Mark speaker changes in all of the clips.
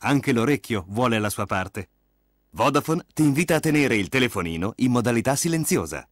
Speaker 1: Anche l'orecchio vuole la sua parte. Vodafone ti invita a tenere il telefonino in modalità silenziosa.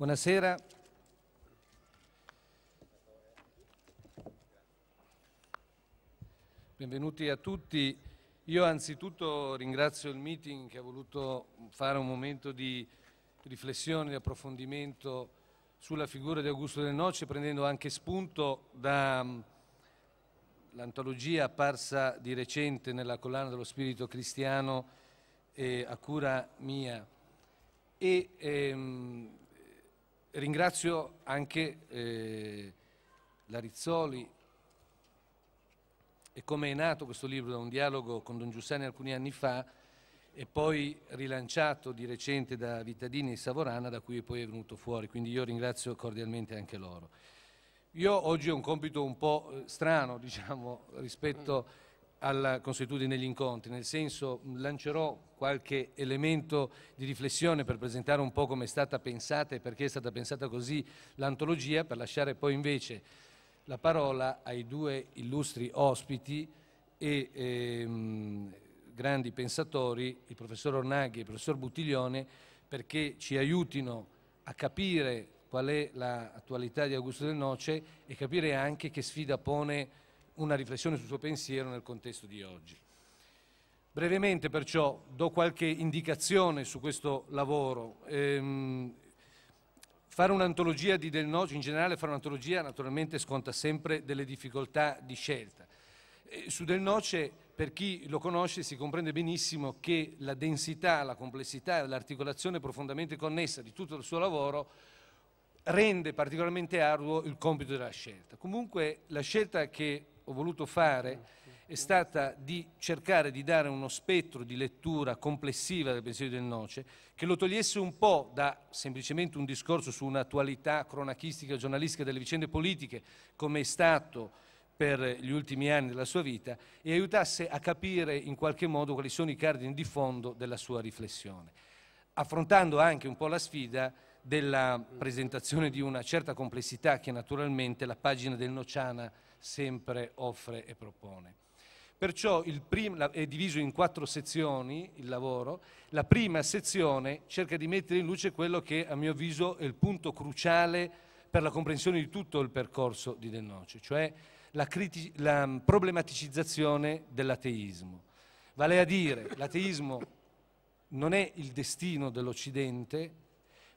Speaker 1: Buonasera. Benvenuti a tutti. Io anzitutto ringrazio il meeting che ha voluto fare un momento di riflessione, di approfondimento sulla figura di Augusto Del Noce, prendendo anche spunto dall'antologia mm, apparsa di recente nella collana dello spirito cristiano eh, a cura mia. E, ehm, Ringrazio anche eh, la Rizzoli e come è nato questo libro da un dialogo con Don Giussani alcuni anni fa e poi rilanciato di recente da Vitadini e Savorana da cui poi è venuto fuori, quindi io ringrazio cordialmente anche loro. Io oggi ho un compito un po' eh, strano, diciamo, rispetto alla consuetudine degli incontri, nel senso lancerò qualche elemento di riflessione per presentare un po' come è stata pensata e perché è stata pensata così l'antologia, per lasciare poi invece la parola ai due illustri ospiti e ehm, grandi pensatori, il professor Ornaghi e il professor Buttiglione, perché ci aiutino a capire qual è l'attualità di Augusto Del Noce e capire anche che sfida pone una riflessione sul suo pensiero nel contesto di oggi. Brevemente perciò do qualche indicazione su questo lavoro. Ehm, fare un'antologia di Del Noce, in generale fare un'antologia naturalmente sconta sempre delle difficoltà di scelta. E su Del Noce, per chi lo conosce, si comprende benissimo che la densità, la complessità, e l'articolazione profondamente connessa di tutto il suo lavoro rende particolarmente arduo il compito della scelta. Comunque la scelta che ho voluto fare è stata di cercare di dare uno spettro di lettura complessiva del pensiero del Noce che lo togliesse un po' da semplicemente un discorso su un'attualità cronachistica, giornalistica delle vicende politiche, come è stato per gli ultimi anni della sua vita e aiutasse a capire in qualche modo quali sono i cardini di fondo della sua riflessione, affrontando anche un po' la sfida della presentazione di una certa complessità che naturalmente la pagina del Nociana sempre offre e propone. Perciò prima, è diviso in quattro sezioni il lavoro. La prima sezione cerca di mettere in luce quello che a mio avviso è il punto cruciale per la comprensione di tutto il percorso di Del Noce, cioè la, la mm, problematicizzazione dell'ateismo. Vale a dire, l'ateismo non è il destino dell'Occidente,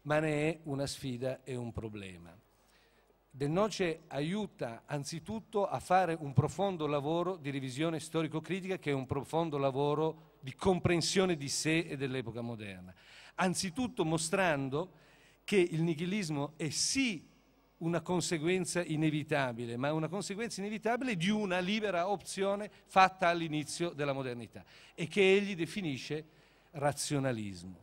Speaker 1: ma ne è una sfida e un problema. Del Noce aiuta anzitutto a fare un profondo lavoro di revisione storico-critica che è un profondo lavoro di comprensione di sé e dell'epoca moderna. Anzitutto mostrando che il nichilismo è sì una conseguenza inevitabile, ma una conseguenza inevitabile di una libera opzione fatta all'inizio della modernità e che egli definisce razionalismo.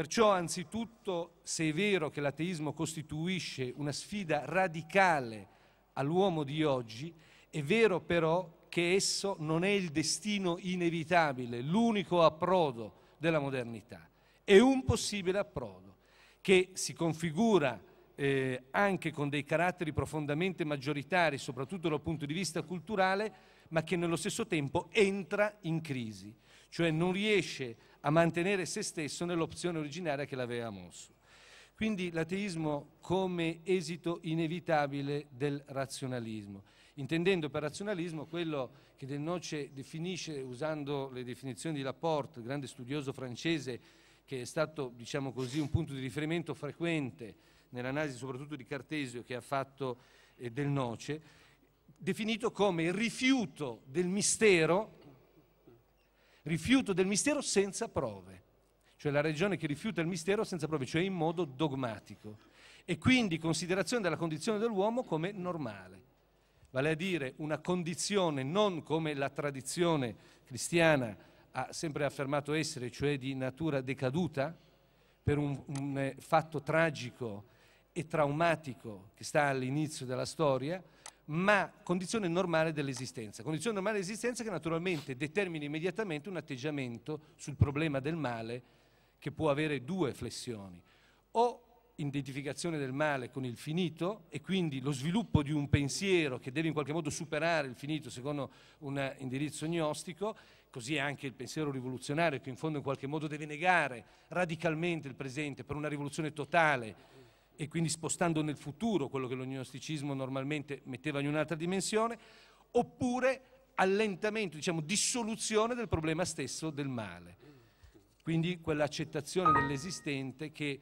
Speaker 1: Perciò anzitutto, se è vero che l'ateismo costituisce una sfida radicale all'uomo di oggi, è vero però che esso non è il destino inevitabile, l'unico approdo della modernità. È un possibile approdo che si configura eh, anche con dei caratteri profondamente maggioritari, soprattutto dal punto di vista culturale, ma che nello stesso tempo entra in crisi, cioè non riesce a a mantenere se stesso nell'opzione originaria che l'aveva mosso. Quindi l'ateismo come esito inevitabile del razionalismo, intendendo per razionalismo quello che Del Noce definisce, usando le definizioni di Laporte, grande studioso francese, che è stato diciamo così, un punto di riferimento frequente nell'analisi soprattutto di Cartesio che ha fatto eh, Del Noce, definito come il rifiuto del mistero rifiuto del mistero senza prove, cioè la religione che rifiuta il mistero senza prove, cioè in modo dogmatico, e quindi considerazione della condizione dell'uomo come normale, vale a dire una condizione non come la tradizione cristiana ha sempre affermato essere, cioè di natura decaduta, per un, un eh, fatto tragico e traumatico che sta all'inizio della storia, ma condizione normale dell'esistenza. Condizione normale dell'esistenza che naturalmente determina immediatamente un atteggiamento sul problema del male che può avere due flessioni. O identificazione del male con il finito e quindi lo sviluppo di un pensiero che deve in qualche modo superare il finito secondo un indirizzo gnostico, così anche il pensiero rivoluzionario che in fondo in qualche modo deve negare radicalmente il presente per una rivoluzione totale e quindi spostando nel futuro quello che l'ognosticismo normalmente metteva in un'altra dimensione, oppure allentamento, diciamo dissoluzione del problema stesso del male. Quindi quell'accettazione dell'esistente che,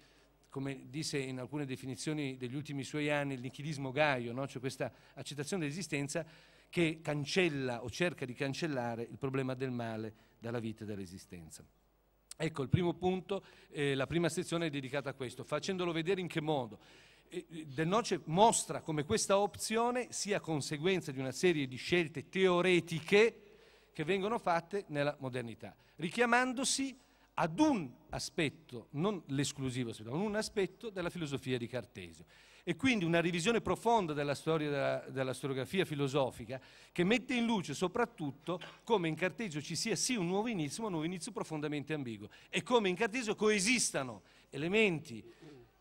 Speaker 1: come disse in alcune definizioni degli ultimi suoi anni il nichilismo gaio, no? cioè questa accettazione dell'esistenza che cancella o cerca di cancellare il problema del male dalla vita e dall'esistenza. Ecco, il primo punto, eh, la prima sezione è dedicata a questo, facendolo vedere in che modo. Eh, Del Noce mostra come questa opzione sia conseguenza di una serie di scelte teoretiche che vengono fatte nella modernità, richiamandosi ad un aspetto, non l'esclusivo, ma un aspetto della filosofia di Cartesio e quindi una revisione profonda della, storia, della, della storiografia filosofica che mette in luce soprattutto come in Cartesio ci sia sì un nuovo inizio, ma un nuovo inizio profondamente ambiguo e come in Cartesio coesistano elementi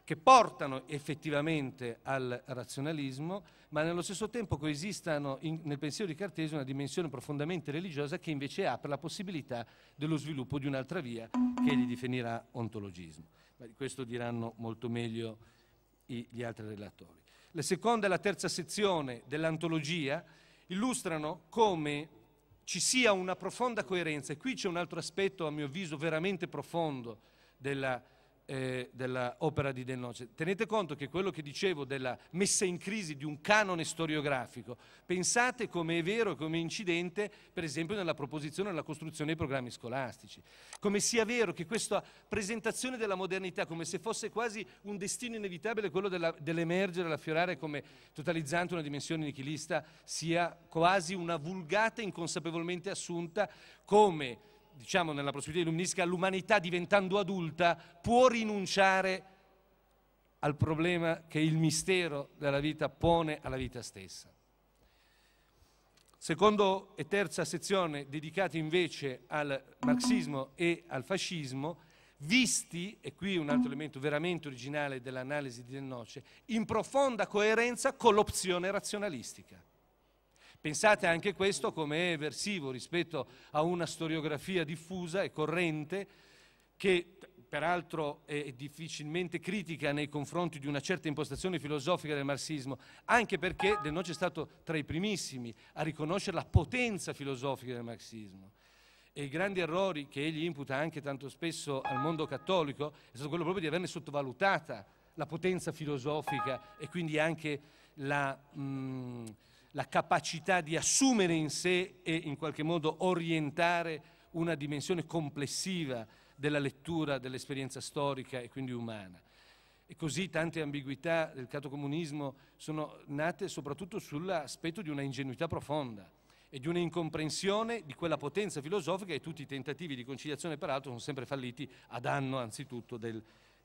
Speaker 1: che portano effettivamente al razionalismo, ma nello stesso tempo coesistano in, nel pensiero di Cartesio una dimensione profondamente religiosa che invece apre la possibilità dello sviluppo di un'altra via che egli definirà ontologismo. Ma di questo diranno molto meglio gli altri relatori. La seconda e la terza sezione dell'antologia illustrano come ci sia una profonda coerenza, e qui c'è un altro aspetto a mio avviso veramente profondo della eh, dell'opera di Del Noce. Tenete conto che quello che dicevo della messa in crisi di un canone storiografico, pensate come è vero e come incidente, per esempio, nella proposizione e nella costruzione dei programmi scolastici. Come sia vero che questa presentazione della modernità, come se fosse quasi un destino inevitabile, quello della, dell'emergere, dell'affiorare come totalizzante una dimensione nichilista, sia quasi una vulgata inconsapevolmente assunta come diciamo nella prospettiva di illuministica, l'umanità diventando adulta può rinunciare al problema che il mistero della vita pone alla vita stessa. Secondo e terza sezione dedicate invece al marxismo e al fascismo, visti, e qui un altro elemento veramente originale dell'analisi di Del Noce, in profonda coerenza con l'opzione razionalistica. Pensate anche questo come è versivo rispetto a una storiografia diffusa e corrente che peraltro è difficilmente critica nei confronti di una certa impostazione filosofica del marxismo, anche perché Del Noce è stato tra i primissimi a riconoscere la potenza filosofica del marxismo. E i grandi errori che egli imputa anche tanto spesso al mondo cattolico è stato quello proprio di averne sottovalutata la potenza filosofica e quindi anche la... Mh, la capacità di assumere in sé e in qualche modo orientare una dimensione complessiva della lettura dell'esperienza storica e quindi umana. E così tante ambiguità del catocomunismo sono nate soprattutto sull'aspetto di una ingenuità profonda e di un'incomprensione di quella potenza filosofica e tutti i tentativi di conciliazione peraltro sono sempre falliti a danno anzitutto del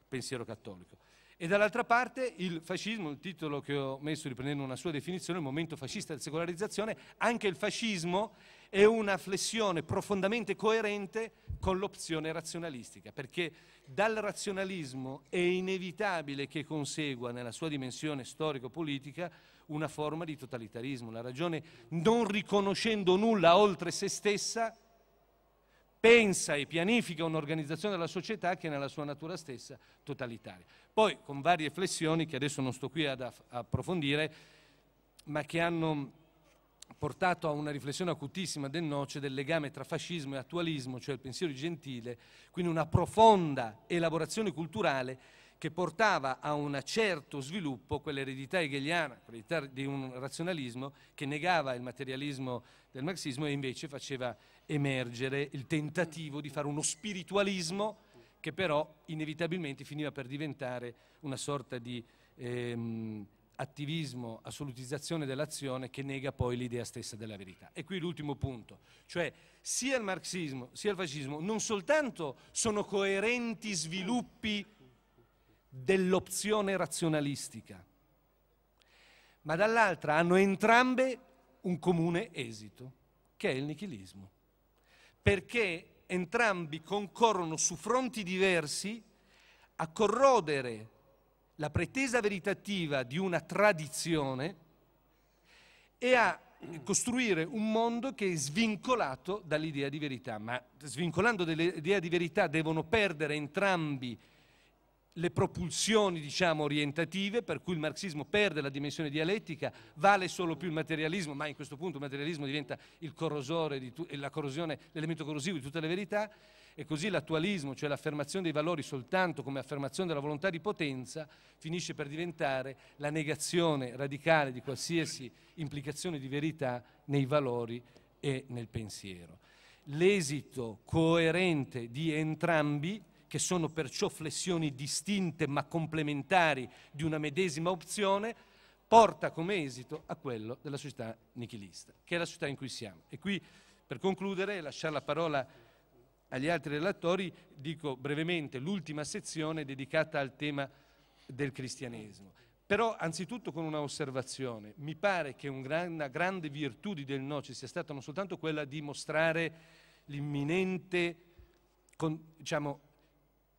Speaker 1: pensiero cattolico e dall'altra parte il fascismo, il titolo che ho messo riprendendo una sua definizione, il momento fascista della secolarizzazione, anche il fascismo è una flessione profondamente coerente con l'opzione razionalistica, perché dal razionalismo è inevitabile che consegua nella sua dimensione storico-politica una forma di totalitarismo, la ragione non riconoscendo nulla oltre se stessa pensa e pianifica un'organizzazione della società che è nella sua natura stessa totalitaria. Poi con varie flessioni che adesso non sto qui ad approfondire, ma che hanno portato a una riflessione acutissima del noce del legame tra fascismo e attualismo, cioè il pensiero gentile, quindi una profonda elaborazione culturale che portava a un certo sviluppo quell'eredità hegeliana, quell'eredità di un razionalismo che negava il materialismo del marxismo e invece faceva emergere il tentativo di fare uno spiritualismo che però inevitabilmente finiva per diventare una sorta di ehm, attivismo, assolutizzazione dell'azione che nega poi l'idea stessa della verità. E qui l'ultimo punto, cioè sia il marxismo sia il fascismo non soltanto sono coerenti sviluppi dell'opzione razionalistica, ma dall'altra hanno entrambe un comune esito, che è il nichilismo, perché entrambi concorrono su fronti diversi a corrodere la pretesa veritativa di una tradizione e a costruire un mondo che è svincolato dall'idea di verità, ma svincolando l'idea di verità devono perdere entrambi le propulsioni diciamo, orientative per cui il marxismo perde la dimensione dialettica, vale solo più il materialismo, ma in questo punto il materialismo diventa il l'elemento corrosivo di tutte le verità e così l'attualismo, cioè l'affermazione dei valori soltanto come affermazione della volontà di potenza, finisce per diventare la negazione radicale di qualsiasi implicazione di verità nei valori e nel pensiero. L'esito coerente di entrambi che sono perciò flessioni distinte ma complementari di una medesima opzione, porta come esito a quello della società nichilista, che è la società in cui siamo. E qui, per concludere, lasciare la parola agli altri relatori, dico brevemente l'ultima sezione dedicata al tema del cristianesimo. Però anzitutto con una osservazione, mi pare che una grande virtù di Del Noce sia stata non soltanto quella di mostrare l'imminente diciamo,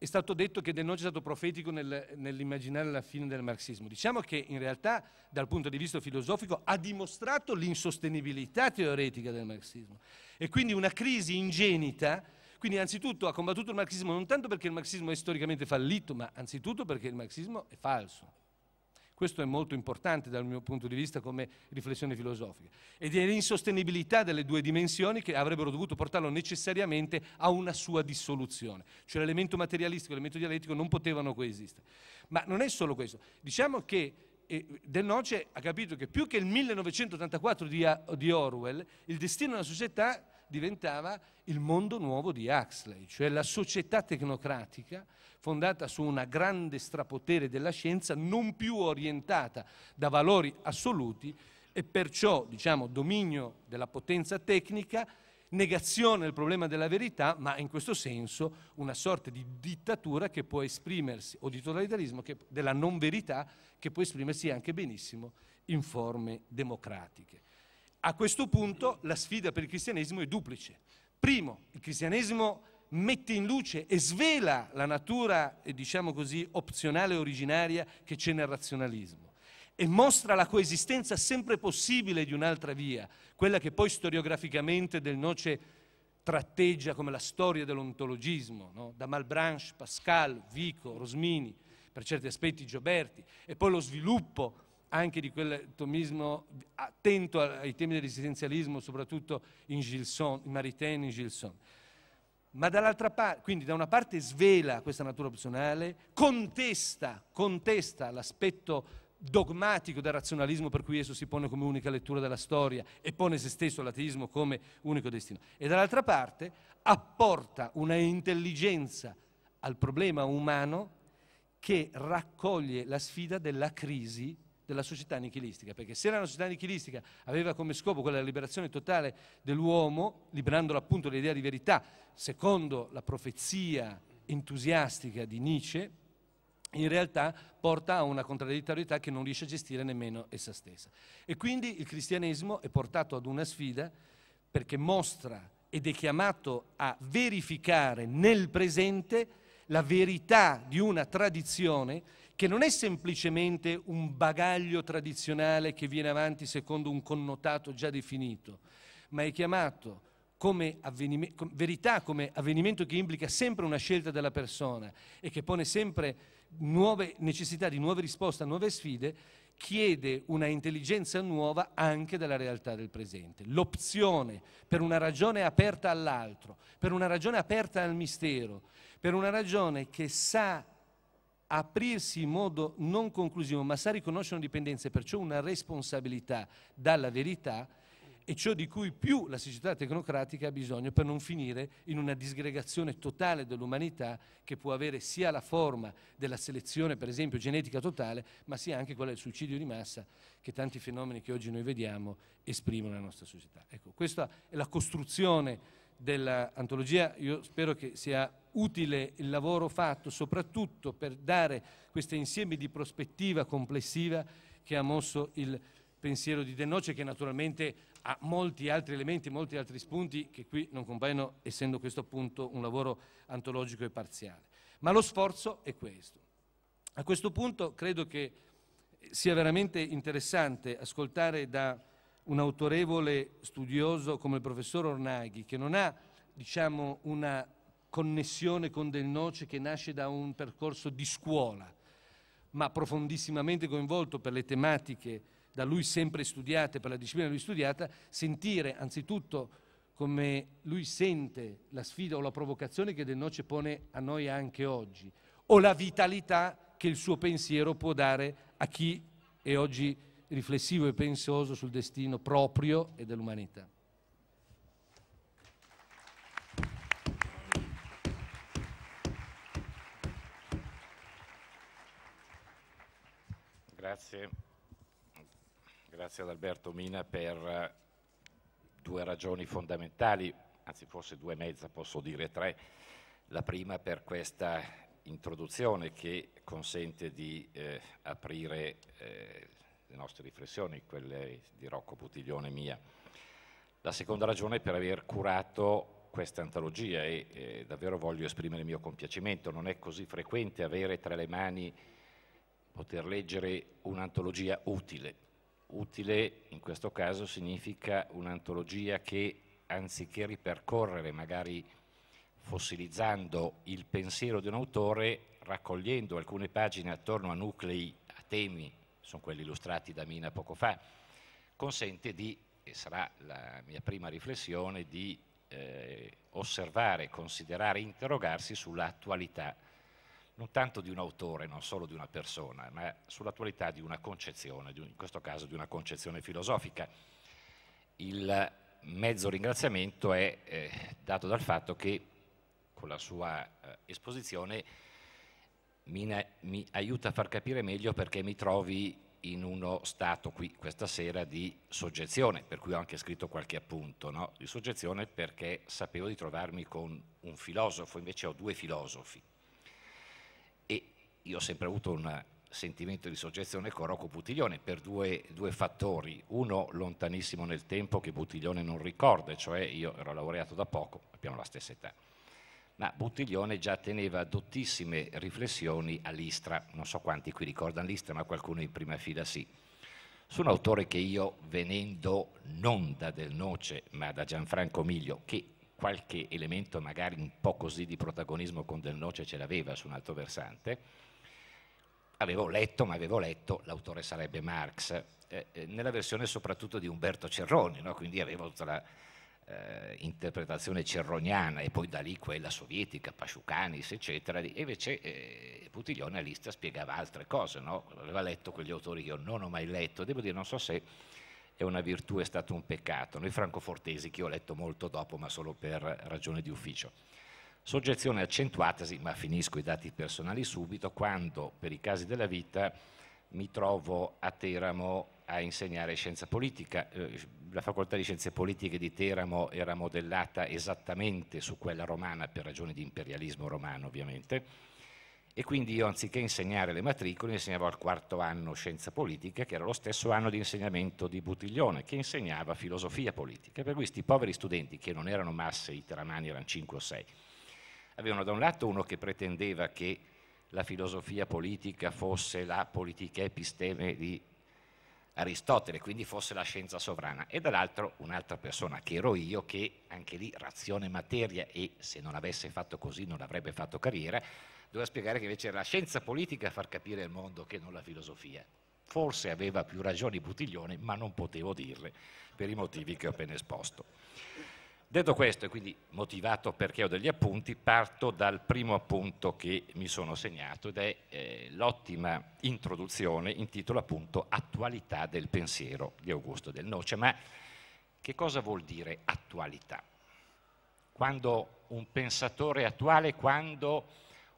Speaker 1: è stato detto che Del Noce è stato profetico nel, nell'immaginare la fine del marxismo. Diciamo che in realtà, dal punto di vista filosofico, ha dimostrato l'insostenibilità teoretica del marxismo. E quindi una crisi ingenita, quindi anzitutto ha combattuto il marxismo non tanto perché il marxismo è storicamente fallito, ma anzitutto perché il marxismo è falso. Questo è molto importante dal mio punto di vista come riflessione filosofica. Ed è l'insostenibilità delle due dimensioni che avrebbero dovuto portarlo necessariamente a una sua dissoluzione. Cioè l'elemento materialistico e l'elemento dialettico non potevano coesistere. Ma non è solo questo. Diciamo che eh, del Noce ha capito che più che il 1984 eh, di, Orwell, il destino della società diventava il mondo nuovo di Huxley, cioè la società tecnocratica fondata su una grande strapotere della scienza non più orientata da valori assoluti e perciò diciamo, dominio della potenza tecnica, negazione del problema della verità, ma in questo senso una sorta di dittatura che può esprimersi, o di totalitarismo che, della non verità, che può esprimersi anche benissimo in forme democratiche. A questo punto la sfida per il cristianesimo è duplice. Primo, il cristianesimo mette in luce e svela la natura, eh, diciamo così, opzionale e originaria che c'è nel razionalismo e mostra la coesistenza sempre possibile di un'altra via, quella che poi storiograficamente del Noce tratteggia come la storia dell'ontologismo, no? da Malbranche, Pascal, Vico, Rosmini, per certi aspetti Gioberti, e poi lo sviluppo anche di quel tomismo attento ai temi del resistenzialismo, soprattutto in Gilson, in Maritain, in Gilson. Ma dall'altra parte, quindi da una parte svela questa natura opzionale, contesta, contesta l'aspetto dogmatico del razionalismo per cui esso si pone come unica lettura della storia e pone se stesso l'ateismo come unico destino. E dall'altra parte apporta una intelligenza al problema umano che raccoglie la sfida della crisi della società nichilistica, perché se la società nichilistica aveva come scopo quella liberazione totale dell'uomo, liberandolo appunto dall'idea di verità, secondo la profezia entusiastica di Nietzsche, in realtà porta a una contraddittorietà che non riesce a gestire nemmeno essa stessa. E quindi il cristianesimo è portato ad una sfida perché mostra ed è chiamato a verificare nel presente la verità di una tradizione che non è semplicemente un bagaglio tradizionale che viene avanti secondo un connotato già definito, ma è chiamato come verità, come avvenimento che implica sempre una scelta della persona e che pone sempre nuove necessità di nuove risposte a nuove sfide, chiede una intelligenza nuova anche della realtà del presente. L'opzione per una ragione aperta all'altro, per una ragione aperta al mistero, per una ragione che sa aprirsi in modo non conclusivo, ma sa riconoscere una dipendenza e perciò una responsabilità dalla verità, e ciò di cui più la società tecnocratica ha bisogno per non finire in una disgregazione totale dell'umanità che può avere sia la forma della selezione, per esempio, genetica totale, ma sia anche quella del suicidio di massa che tanti fenomeni che oggi noi vediamo esprimono nella nostra società. Ecco, questa è la costruzione dell'antologia, io spero che sia utile il lavoro fatto, soprattutto per dare questo insieme di prospettiva complessiva che ha mosso il pensiero di De Noce, che naturalmente ha molti altri elementi, molti altri spunti che qui non compaiono, essendo questo appunto un lavoro antologico e parziale. Ma lo sforzo è questo. A questo punto credo che sia veramente interessante ascoltare da un autorevole studioso come il professor Ornaghi, che non ha diciamo, una connessione con Del Noce che nasce da un percorso di scuola, ma profondissimamente coinvolto per le tematiche da lui sempre studiate, per la disciplina da lui studiata, sentire anzitutto come lui sente la sfida o la provocazione che Del Noce pone a noi anche oggi, o la vitalità che il suo pensiero può dare a chi è oggi riflessivo e pensoso sul destino proprio e dell'umanità.
Speaker 2: Grazie. Grazie ad Alberto Mina per due ragioni fondamentali, anzi forse due e mezza, posso dire tre. La prima per questa introduzione che consente di eh, aprire eh, le nostre riflessioni, quelle di Rocco Buttiglione mia. La seconda ragione è per aver curato questa antologia e eh, davvero voglio esprimere il mio compiacimento. Non è così frequente avere tra le mani poter leggere un'antologia utile. Utile in questo caso significa un'antologia che anziché ripercorrere magari fossilizzando il pensiero di un autore, raccogliendo alcune pagine attorno a nuclei, a temi, sono quelli illustrati da Mina poco fa, consente di, e sarà la mia prima riflessione, di eh, osservare, considerare, interrogarsi sull'attualità non tanto di un autore, non solo di una persona, ma sull'attualità di una concezione, di un, in questo caso di una concezione filosofica. Il mezzo ringraziamento è eh, dato dal fatto che con la sua eh, esposizione mi, mi aiuta a far capire meglio perché mi trovi in uno stato qui questa sera di soggezione, per cui ho anche scritto qualche appunto, no? di soggezione perché sapevo di trovarmi con un filosofo, invece ho due filosofi, io ho sempre avuto un sentimento di soggezione con Rocco Buttiglione per due, due, fattori. Uno lontanissimo nel tempo che Buttiglione non ricorda, cioè io ero laureato da poco, abbiamo la stessa età. Ma Buttiglione già teneva dottissime riflessioni all'Istra, non so quanti qui ricordano l'Istra, ma qualcuno in prima fila sì. Su un autore che io, venendo non da Del Noce, ma da Gianfranco Miglio, che qualche elemento magari un po' così di protagonismo con Del Noce ce l'aveva su un altro versante, avevo letto, ma avevo letto, l'autore sarebbe Marx, eh, eh, nella versione soprattutto di Umberto Cerroni, no? quindi avevo tutta la eh, interpretazione cerroniana e poi da lì quella sovietica, Pasciucanis, eccetera, e invece eh, Putiglione a lista spiegava altre cose, no? aveva letto quegli autori che io non ho mai letto, devo dire non so se è una virtù, è stato un peccato, noi francofortesi che io ho letto molto dopo, ma solo per ragione di ufficio. Soggezione accentuatasi, ma finisco i dati personali subito, quando per i casi della vita mi trovo a Teramo a insegnare scienza politica. Eh, la facoltà di scienze politiche di Teramo era modellata esattamente su quella romana per ragioni di imperialismo romano ovviamente e quindi io anziché insegnare le matricole insegnavo al quarto anno scienza politica che era lo stesso anno di insegnamento di Buttiglione che insegnava filosofia politica per cui questi poveri studenti che non erano masse i teramani erano 5 o 6 avevano da un lato uno che pretendeva che la filosofia politica fosse la politica episteme di Aristotele, quindi fosse la scienza sovrana, e dall'altro un'altra persona che ero io, che anche lì razione materia e se non avesse fatto così non avrebbe fatto carriera, doveva spiegare che invece era la scienza politica a far capire il mondo che non la filosofia. Forse aveva più ragioni Buttiglione, ma non potevo dirle per i motivi che ho appena esposto. Detto questo, e quindi motivato perché ho degli appunti, parto dal primo appunto che mi sono segnato ed è eh, l'ottima introduzione in titolo appunto Attualità del pensiero di Augusto Del Noce. Ma che cosa vuol dire attualità? Quando un pensatore attuale, quando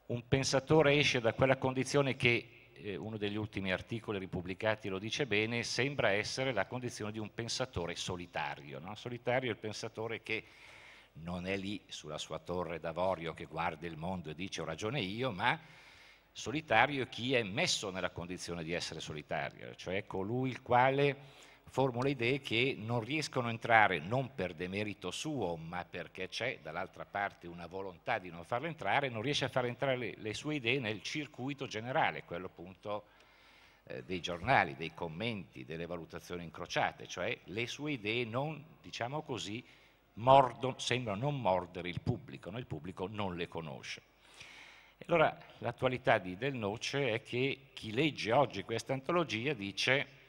Speaker 2: un pensatore esce da quella condizione che eh, uno degli ultimi articoli ripubblicati lo dice bene, sembra essere la condizione di un pensatore solitario. No? Solitario è il pensatore che non è lì sulla sua torre d'avorio che guarda il mondo e dice ho ragione io, ma solitario è chi è messo nella condizione di essere solitario, cioè colui il quale formula idee che non riescono a entrare non per demerito suo, ma perché c'è dall'altra parte una volontà di non farle entrare, non riesce a far entrare le, le sue idee nel circuito generale, quello appunto eh, dei giornali, dei commenti, delle valutazioni incrociate, cioè le sue idee non, diciamo così, mordono, sembrano non mordere il pubblico, no? il pubblico non le conosce. Allora l'attualità di Del Noce è che chi legge oggi questa antologia dice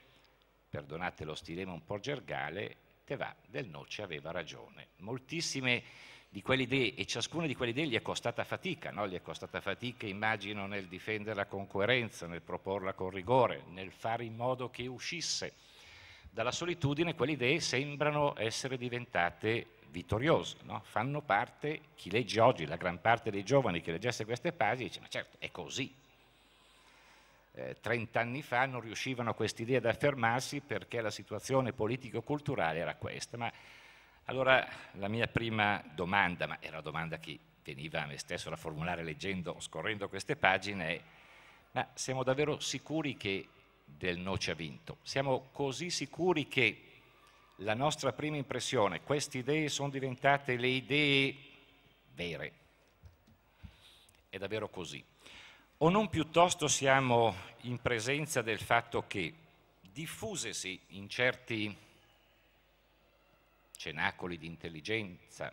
Speaker 2: perdonate lo stilema un po' gergale, te va, del Noce aveva ragione. Moltissime di quelle idee, e ciascuna di quelle idee gli è costata fatica, no? gli è costata fatica, immagino, nel difenderla con coerenza, nel proporla con rigore, nel fare in modo che uscisse. Dalla solitudine quelle idee sembrano essere diventate vittoriose, no? fanno parte, chi legge oggi, la gran parte dei giovani che leggesse queste pagine dice ma certo è così, eh, 30 anni fa non riuscivano queste idee ad affermarsi perché la situazione politico-culturale era questa. Ma allora la mia prima domanda, ma era una domanda che veniva a me stesso da formulare leggendo, scorrendo queste pagine, è ma siamo davvero sicuri che del no ci ha vinto? Siamo così sicuri che la nostra prima impressione, queste idee sono diventate le idee vere? È davvero così? O non piuttosto siamo in presenza del fatto che diffusesi in certi cenacoli di intelligenza,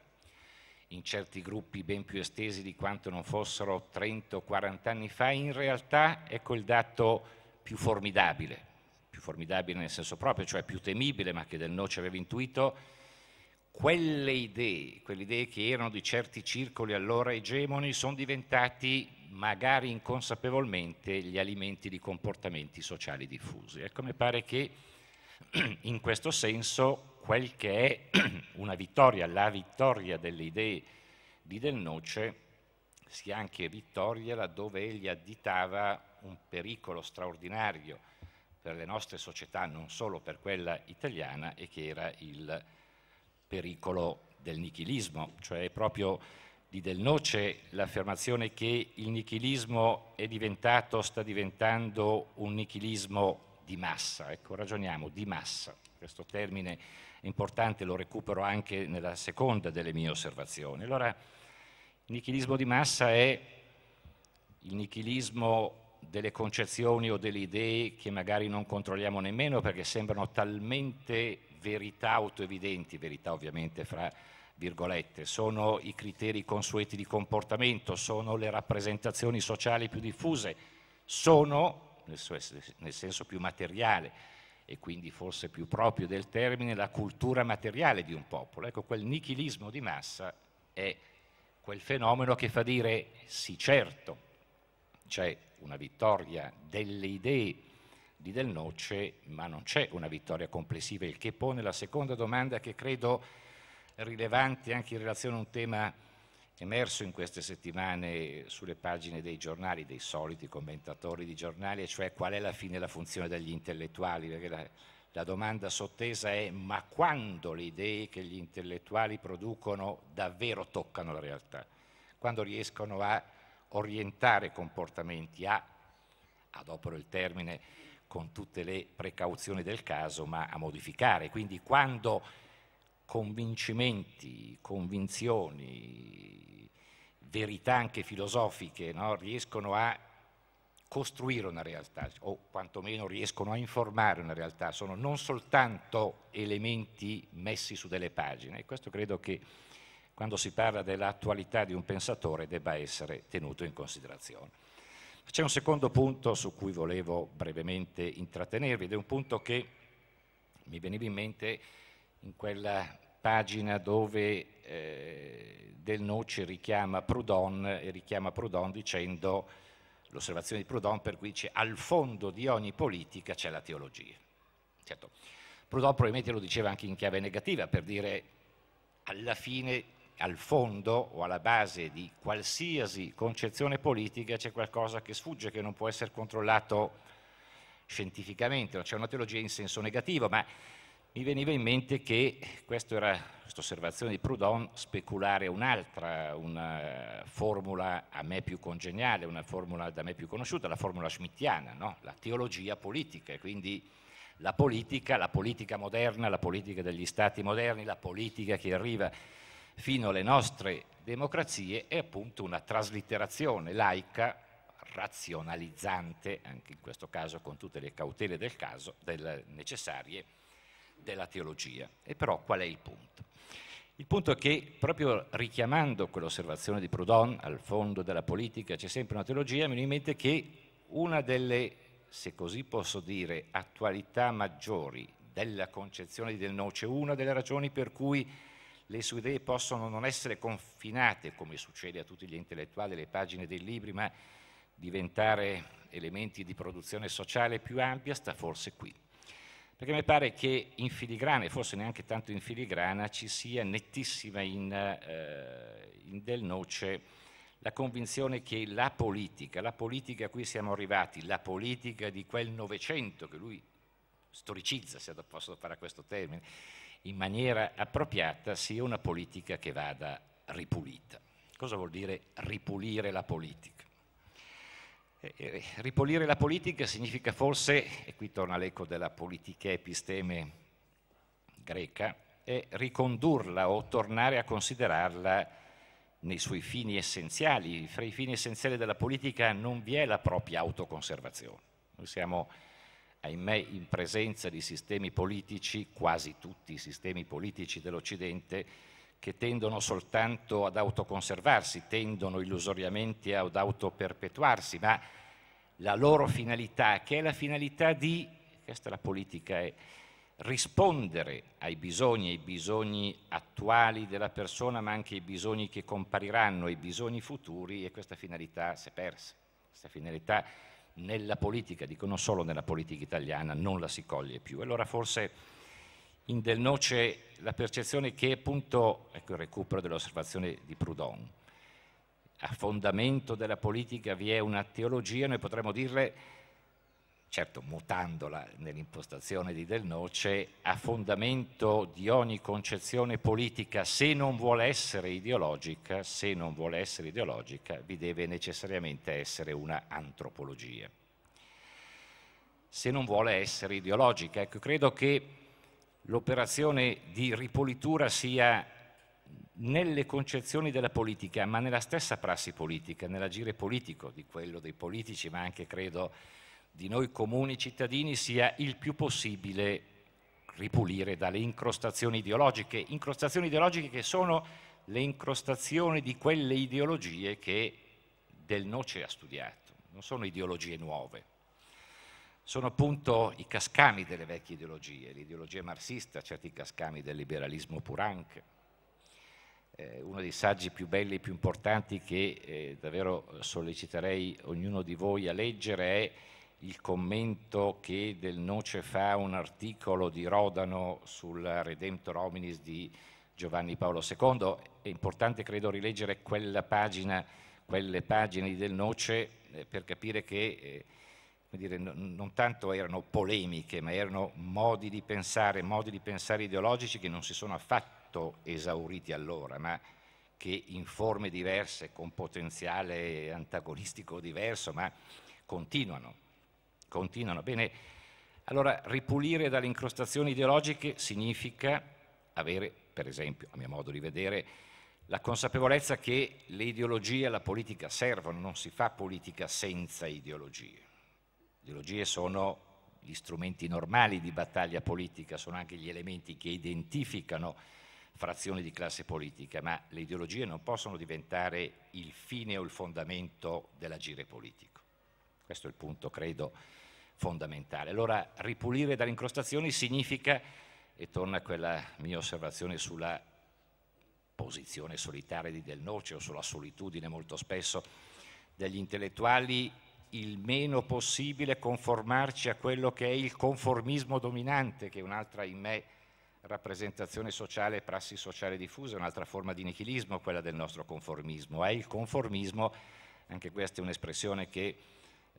Speaker 2: in certi gruppi ben più estesi di quanto non fossero 30 o 40 anni fa, in realtà ecco il dato più formidabile, più formidabile nel senso proprio, cioè più temibile, ma che Del Noce aveva intuito, quelle idee, quelle idee che erano di certi circoli allora egemoni, sono diventati magari inconsapevolmente, gli alimenti di comportamenti sociali diffusi. Ecco, mi pare che in questo senso quel che è una vittoria, la vittoria delle idee di Del Noce, sia anche vittoria laddove egli additava un pericolo straordinario per le nostre società, non solo per quella italiana, e che era il pericolo del nichilismo, cioè proprio di Del Noce l'affermazione che il nichilismo è diventato, sta diventando un nichilismo di massa. Ecco, ragioniamo di massa. Questo termine è importante lo recupero anche nella seconda delle mie osservazioni. Allora, il nichilismo di massa è il nichilismo delle concezioni o delle idee che magari non controlliamo nemmeno perché sembrano talmente verità autoevidenti, verità ovviamente fra virgolette, sono i criteri consueti di comportamento, sono le rappresentazioni sociali più diffuse, sono, nel senso più materiale e quindi forse più proprio del termine, la cultura materiale di un popolo. Ecco, quel nichilismo di massa è quel fenomeno che fa dire sì certo, c'è una vittoria delle idee di Del Noce, ma non c'è una vittoria complessiva, il che pone la seconda domanda che credo rilevanti anche in relazione a un tema emerso in queste settimane sulle pagine dei giornali, dei soliti commentatori di giornali, e cioè qual è la fine e la funzione degli intellettuali, perché la, la domanda sottesa è ma quando le idee che gli intellettuali producono davvero toccano la realtà? Quando riescono a orientare comportamenti, a, adopero il termine con tutte le precauzioni del caso, ma a modificare, quindi quando convincimenti, convinzioni, verità anche filosofiche, no? riescono a costruire una realtà o quantomeno riescono a informare una realtà, sono non soltanto elementi messi su delle pagine. E questo credo che quando si parla dell'attualità di un pensatore debba essere tenuto in considerazione. C'è un secondo punto su cui volevo brevemente intrattenervi ed è un punto che mi veniva in mente in quella pagina dove eh, Noce richiama Proudhon e richiama Proudhon dicendo l'osservazione di Proudhon per cui dice al fondo di ogni politica c'è la teologia. Certo. Proudhon probabilmente lo diceva anche in chiave negativa per dire alla fine, al fondo o alla base di qualsiasi concezione politica c'è qualcosa che sfugge, che non può essere controllato scientificamente, c'è cioè una teologia in senso negativo, ma mi veniva in mente che questa osservazione di Proudhon speculare un'altra, una formula a me più congeniale, una formula da me più conosciuta, la formula schmittiana, no? la teologia politica, quindi la politica, la politica moderna, la politica degli stati moderni, la politica che arriva fino alle nostre democrazie è appunto una traslitterazione laica razionalizzante, anche in questo caso con tutte le cautele del caso, del necessarie, della teologia. E però qual è il punto? Il punto è che proprio richiamando quell'osservazione di Proudhon al fondo della politica c'è sempre una teologia, mi viene in mente che una delle, se così posso dire, attualità maggiori della concezione di Del Noce, una delle ragioni per cui le sue idee possono non essere confinate, come succede a tutti gli intellettuali, alle pagine dei libri, ma diventare elementi di produzione sociale più ampia, sta forse qui perché mi pare che in filigrana, e forse neanche tanto in filigrana, ci sia nettissima in, eh, in Del Noce la convinzione che la politica, la politica a cui siamo arrivati, la politica di quel Novecento che lui storicizza, se posso fare questo termine, in maniera appropriata, sia una politica che vada ripulita. Cosa vuol dire ripulire la politica? Eh, eh, ripulire la politica significa forse, e qui torna l'eco della politica episteme greca, è ricondurla o tornare a considerarla nei suoi fini essenziali. Fra i fini essenziali della politica non vi è la propria autoconservazione. Noi siamo, ahimè, in presenza di sistemi politici, quasi tutti i sistemi politici dell'Occidente, che tendono soltanto ad autoconservarsi, tendono illusoriamente ad autoperpetuarsi, ma la loro finalità, che è la finalità di, questa è la politica, è rispondere ai bisogni, ai bisogni attuali della persona, ma anche ai bisogni che compariranno, ai bisogni futuri, e questa finalità si è persa. Questa finalità nella politica, dico non solo nella politica italiana, non la si coglie più. Allora forse in Del Noce la percezione che appunto, ecco il recupero dell'osservazione di Proudhon, a fondamento della politica vi è una teologia, noi potremmo dirle, certo mutandola nell'impostazione di Del Noce, a fondamento di ogni concezione politica, se non vuole essere ideologica, se non vuole essere ideologica, vi deve necessariamente essere una antropologia. Se non vuole essere ideologica, ecco, credo che l'operazione di ripulitura sia nelle concezioni della politica, ma nella stessa prassi politica, nell'agire politico di quello dei politici, ma anche credo di noi comuni cittadini, sia il più possibile ripulire dalle incrostazioni ideologiche, incrostazioni ideologiche che sono le incrostazioni di quelle ideologie che Del Noce ha studiato, non sono ideologie nuove sono appunto i cascami delle vecchie ideologie, l'ideologia marxista, certi cascami del liberalismo pur eh, uno dei saggi più belli e più importanti che eh, davvero solleciterei ognuno di voi a leggere è il commento che Del Noce fa un articolo di Rodano sul Redemptor Hominis di Giovanni Paolo II. È importante, credo, rileggere quella pagina, quelle pagine di Del Noce eh, per capire che eh, dire, non tanto erano polemiche, ma erano modi di pensare, modi di pensare ideologici che non si sono affatto esauriti allora, ma che in forme diverse, con potenziale antagonistico diverso, ma continuano. Continuano. Bene, allora ripulire dalle incrostazioni ideologiche significa avere, per esempio, a mio modo di vedere, la consapevolezza che le ideologie e la politica servono, non si fa politica senza ideologie ideologie sono gli strumenti normali di battaglia politica, sono anche gli elementi che identificano frazioni di classe politica, ma le ideologie non possono diventare il fine o il fondamento dell'agire politico. Questo è il punto, credo, fondamentale. Allora, ripulire dalle incrostazioni significa, e torna a quella mia osservazione sulla posizione solitaria di Del Noce o sulla solitudine molto spesso degli intellettuali, il meno possibile conformarci a quello che è il conformismo dominante, che è un'altra in me rappresentazione sociale e prassi sociale diffusa, un'altra forma di nichilismo, quella del nostro conformismo. È il conformismo, anche questa è un'espressione che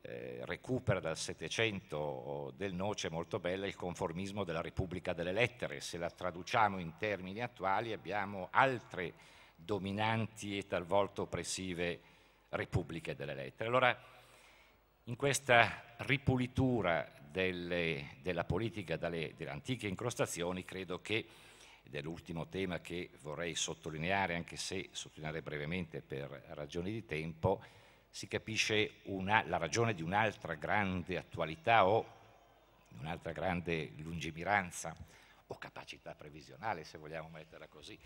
Speaker 2: eh, recupera dal Settecento del Noce molto bella il conformismo della Repubblica delle Lettere. Se la traduciamo in termini attuali abbiamo altre dominanti e talvolta oppressive repubbliche delle lettere. Allora, in questa ripulitura delle, della politica dalle, delle antiche incrostazioni credo che, ed è l'ultimo tema che vorrei sottolineare, anche se sottolineare brevemente per ragioni di tempo, si capisce una, la ragione di un'altra grande attualità o di un'altra grande lungimiranza o capacità previsionale, se vogliamo metterla così,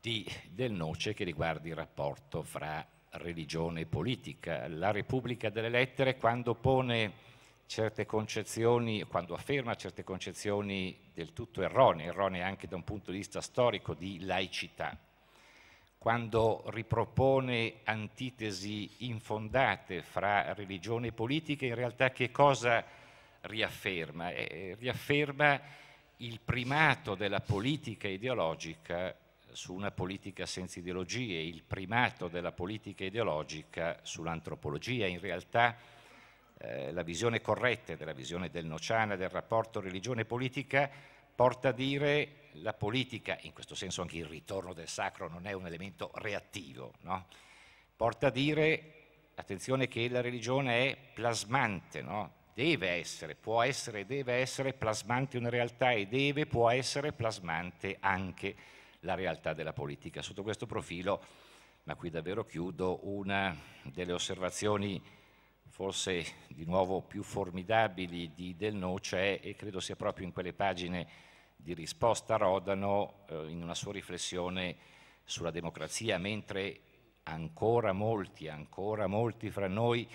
Speaker 2: di, del noce che riguarda il rapporto fra religione politica. La Repubblica delle Lettere quando pone certe concezioni, quando afferma certe concezioni del tutto erronee, erronee anche da un punto di vista storico di laicità, quando ripropone antitesi infondate fra religione e politica, in realtà che cosa riafferma? Eh, eh riafferma il primato della politica ideologica su una politica senza ideologie, il primato della politica ideologica sull'antropologia. In realtà eh, la visione corretta della visione del Nociana del rapporto religione-politica porta a dire la politica, in questo senso anche il ritorno del sacro non è un elemento reattivo, no? porta a dire attenzione che la religione è plasmante, no? deve essere, può essere deve essere plasmante una realtà e deve, può essere plasmante anche la realtà della politica. Sotto questo profilo, ma qui davvero chiudo, una delle osservazioni forse di nuovo più formidabili di Del Noce e credo sia proprio in quelle pagine di risposta a Rodano eh, in una sua riflessione sulla democrazia, mentre ancora molti, ancora molti fra noi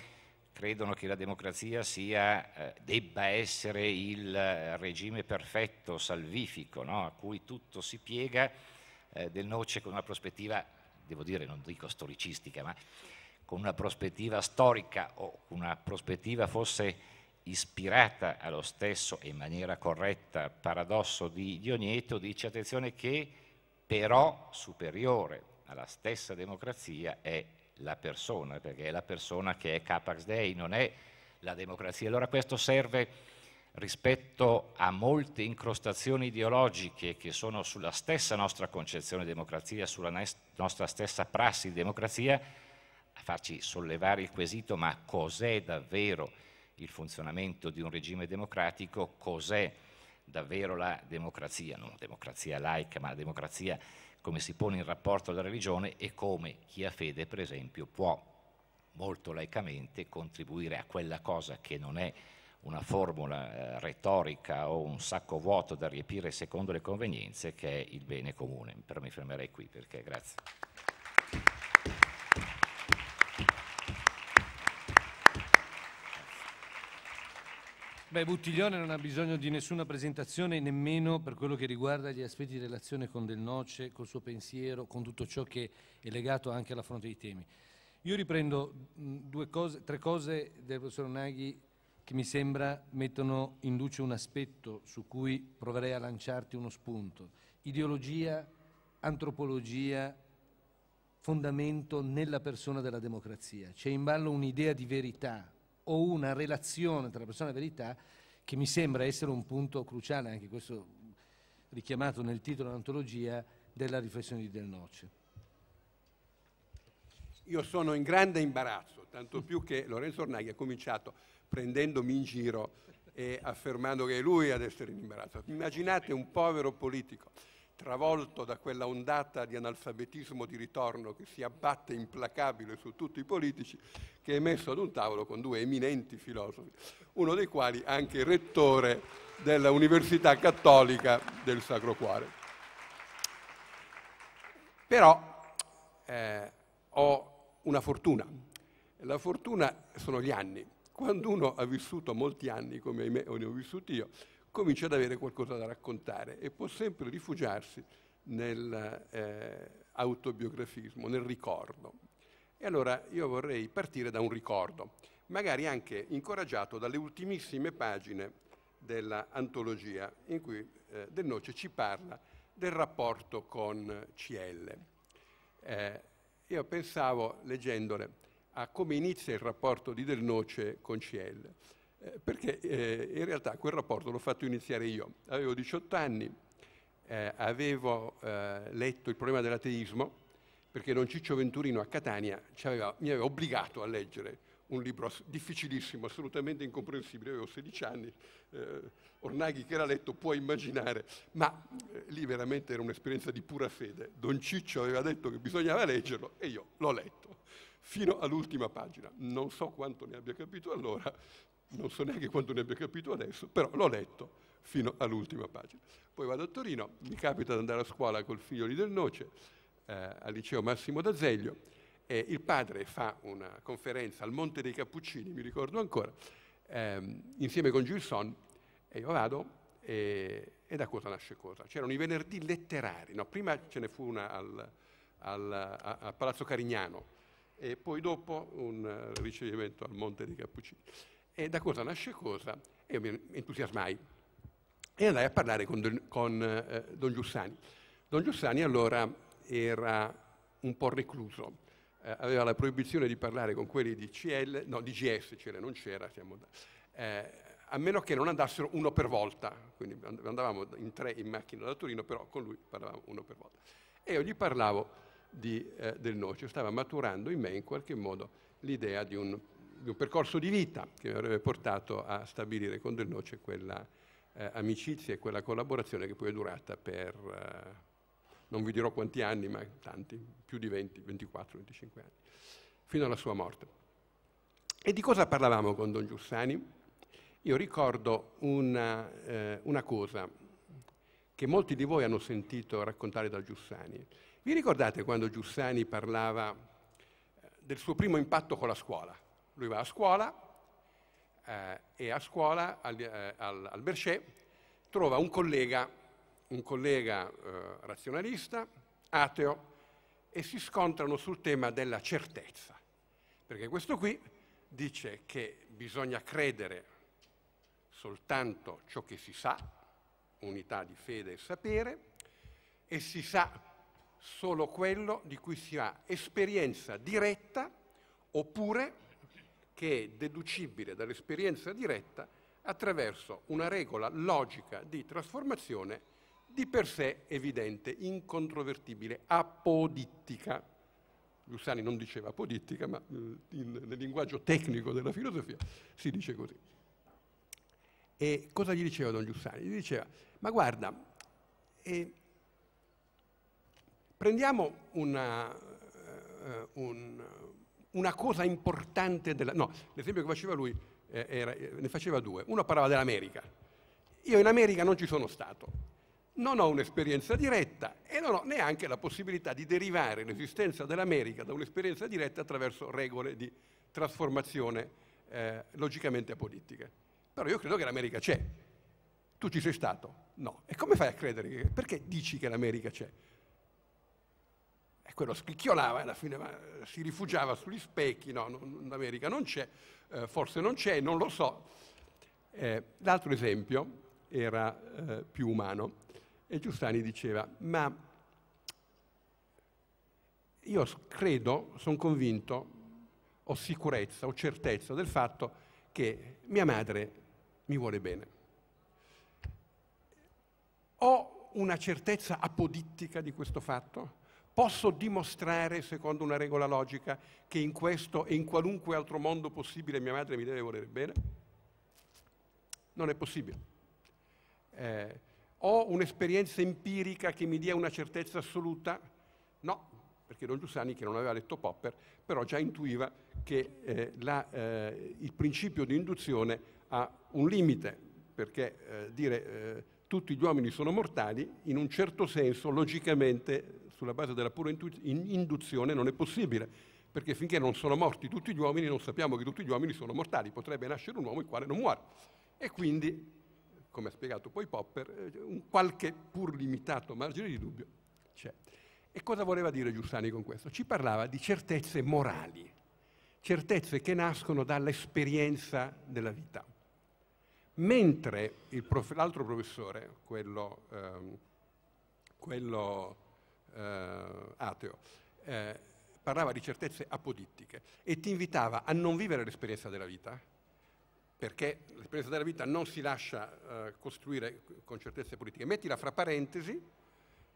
Speaker 2: credono che la democrazia sia, eh, debba essere il regime perfetto, salvifico, no? a cui tutto si piega eh, del Noce con una prospettiva, devo dire, non dico storicistica, ma con una prospettiva storica o una prospettiva forse ispirata allo stesso e in maniera corretta paradosso di Dionieto, dice attenzione che però superiore alla stessa democrazia è la persona, perché è la persona che è Capax Dei, non è la democrazia. Allora questo serve rispetto a molte incrostazioni ideologiche che sono sulla stessa nostra concezione di democrazia, sulla nostra stessa prassi di democrazia, a farci sollevare il quesito ma cos'è davvero il funzionamento di un regime democratico, cos'è davvero la democrazia, non democrazia laica, ma la democrazia come si pone in rapporto alla religione e come chi ha fede, per esempio, può molto laicamente contribuire a quella cosa che non è una formula eh, retorica o un sacco vuoto da riempire secondo le convenienze che è il bene comune. Però mi fermerei qui perché grazie.
Speaker 1: Beh, Buttiglione non ha bisogno di nessuna presentazione, nemmeno per quello che riguarda gli aspetti di relazione con Del Noce, col suo pensiero, con tutto ciò che è legato anche alla fronte dei temi. Io riprendo mh, mm, cose, tre cose del professor Naghi che mi sembra mettono in luce un aspetto su cui proverei a lanciarti uno spunto. Ideologia, antropologia, fondamento nella persona della democrazia. C'è in ballo un'idea di verità o una relazione tra persona e verità che mi sembra essere un punto cruciale, anche questo richiamato nel titolo dell'antologia, della riflessione di Del Noce.
Speaker 3: Io sono in grande imbarazzo, tanto più che Lorenzo Ornaghi ha cominciato prendendomi in giro e affermando che è lui ad essere liberato. Immaginate un povero politico travolto da quella ondata di analfabetismo di ritorno che si abbatte implacabile su tutti i politici, che è messo ad un tavolo con due eminenti filosofi, uno dei quali anche rettore dell'Università Cattolica del Sacro Cuore. Però eh, ho una fortuna, la fortuna sono gli anni, quando uno ha vissuto molti anni, come me o ne ho vissuti io, comincia ad avere qualcosa da raccontare e può sempre rifugiarsi nell'autobiografismo, eh, nel ricordo. E allora io vorrei partire da un ricordo, magari anche incoraggiato dalle ultimissime pagine dell'antologia in cui eh, Del Noce ci parla del rapporto con CL. Eh, io pensavo, leggendole, a come inizia il rapporto di Del Noce con CL, eh, perché eh, in realtà quel rapporto l'ho fatto iniziare io. Avevo 18 anni, eh, avevo eh, letto il problema dell'ateismo, perché Don Ciccio Venturino a Catania aveva, mi aveva obbligato a leggere un libro difficilissimo, assolutamente incomprensibile, avevo 16 anni, eh, Ornaghi che l'ha letto può immaginare, ma eh, lì veramente era un'esperienza di pura fede. Don Ciccio aveva detto che bisognava leggerlo e io l'ho letto fino all'ultima pagina. Non so quanto ne abbia capito allora, non so neanche quanto ne abbia capito adesso, però l'ho letto fino all'ultima pagina. Poi vado a Torino, mi capita di andare a scuola col figlio di Del Noce, eh, al liceo Massimo d'Azeglio, e il padre fa una conferenza al Monte dei Cappuccini, mi ricordo ancora, ehm, insieme con Gilson, e io vado, e, e, da cosa nasce cosa? C'erano i venerdì letterari, no? prima ce ne fu una al, al, a, a Palazzo Carignano, e poi dopo un eh, ricevimento al Monte dei Cappuccini. E da cosa nasce cosa? E io mi entusiasmai e andai a parlare con Don, con, eh, Don Giussani. Don Giussani allora era un po' recluso, eh, aveva la proibizione di parlare con quelli di CL, no, di GS, CL non c'era, siamo, eh, a meno che non andassero uno per volta, quindi andavamo in tre in macchina da Torino, però con lui parlavamo uno per volta. E io gli parlavo di, eh, del nocio, stava maturando in me in qualche modo l'idea di, di un, percorso di vita che mi avrebbe portato a stabilire con Del Noce quella eh, amicizia e quella collaborazione che poi è durata per, eh, non vi dirò quanti anni, ma tanti, più di 20, 24, 25 anni, fino alla sua morte. E di cosa parlavamo con Don Giussani? Io ricordo una, eh, una cosa che molti di voi hanno sentito raccontare da Giussani, vi ricordate quando Giussani parlava eh, del suo primo impatto con la scuola? Lui va a scuola eh, e a scuola al, eh, al, al Berchet trova un collega, un collega eh, razionalista, ateo, e si scontrano sul tema della certezza. Perché questo qui dice che bisogna credere soltanto ciò che si sa, unità di fede e sapere, e si sa solo quello di cui si ha esperienza diretta oppure che è deducibile dall'esperienza diretta attraverso una regola logica di trasformazione di per sé evidente, incontrovertibile, apodittica. Lussani non diceva apodittica, ma eh, in, nel linguaggio tecnico della filosofia si dice così. E cosa gli diceva Don Giussani? Gli diceva, ma guarda, eh, Prendiamo una, uh, un, una cosa importante della... No, l'esempio che faceva lui eh, era, eh, ne faceva due. Uno parlava dell'America. Io in America non ci sono stato, non ho un'esperienza diretta e non ho neanche la possibilità di derivare l'esistenza dell'America da un'esperienza diretta attraverso regole di trasformazione eh, logicamente politiche. Però io credo che l'America c'è. Tu ci sei stato? No. E come fai a credere? Perché dici che l'America c'è? E quello scricchiolava e alla fine eh, si rifugiava sugli specchi, no, non, l'America non c'è, eh, forse non c'è, non lo so. Eh, l'altro esempio era eh, più umano e Giussani diceva, ma io credo, sono convinto, ho sicurezza, ho certezza del fatto che mia madre mi vuole bene. Ho una certezza apodittica di questo fatto? posso dimostrare, secondo una regola logica, che in questo e in qualunque altro mondo possibile mia madre mi deve volere bene? Non è possibile. Eh, ho un'esperienza empirica che mi dia una certezza assoluta? No, perché Don Giussani, che non aveva letto Popper, però già intuiva che eh, la, eh, il principio di induzione ha un limite, perché eh, dire eh, tutti gli uomini sono mortali, in un certo senso, logicamente, sulla base della pura induzione non è possibile, perché finché non sono morti tutti gli uomini non sappiamo che tutti gli uomini sono mortali, potrebbe nascere un uomo il quale non muore. E quindi, come ha spiegato poi Popper, eh, un qualche pur limitato margine di dubbio c'è. E cosa voleva dire Giussani con questo? Ci parlava di certezze morali, certezze che nascono dall'esperienza della vita. Mentre prof, l'altro professore, quello, ehm, quello eh, ateo, eh, parlava di certezze apodittiche e ti invitava a non vivere l'esperienza della vita, perché l'esperienza della vita non si lascia eh, costruire con certezze politiche, mettila fra parentesi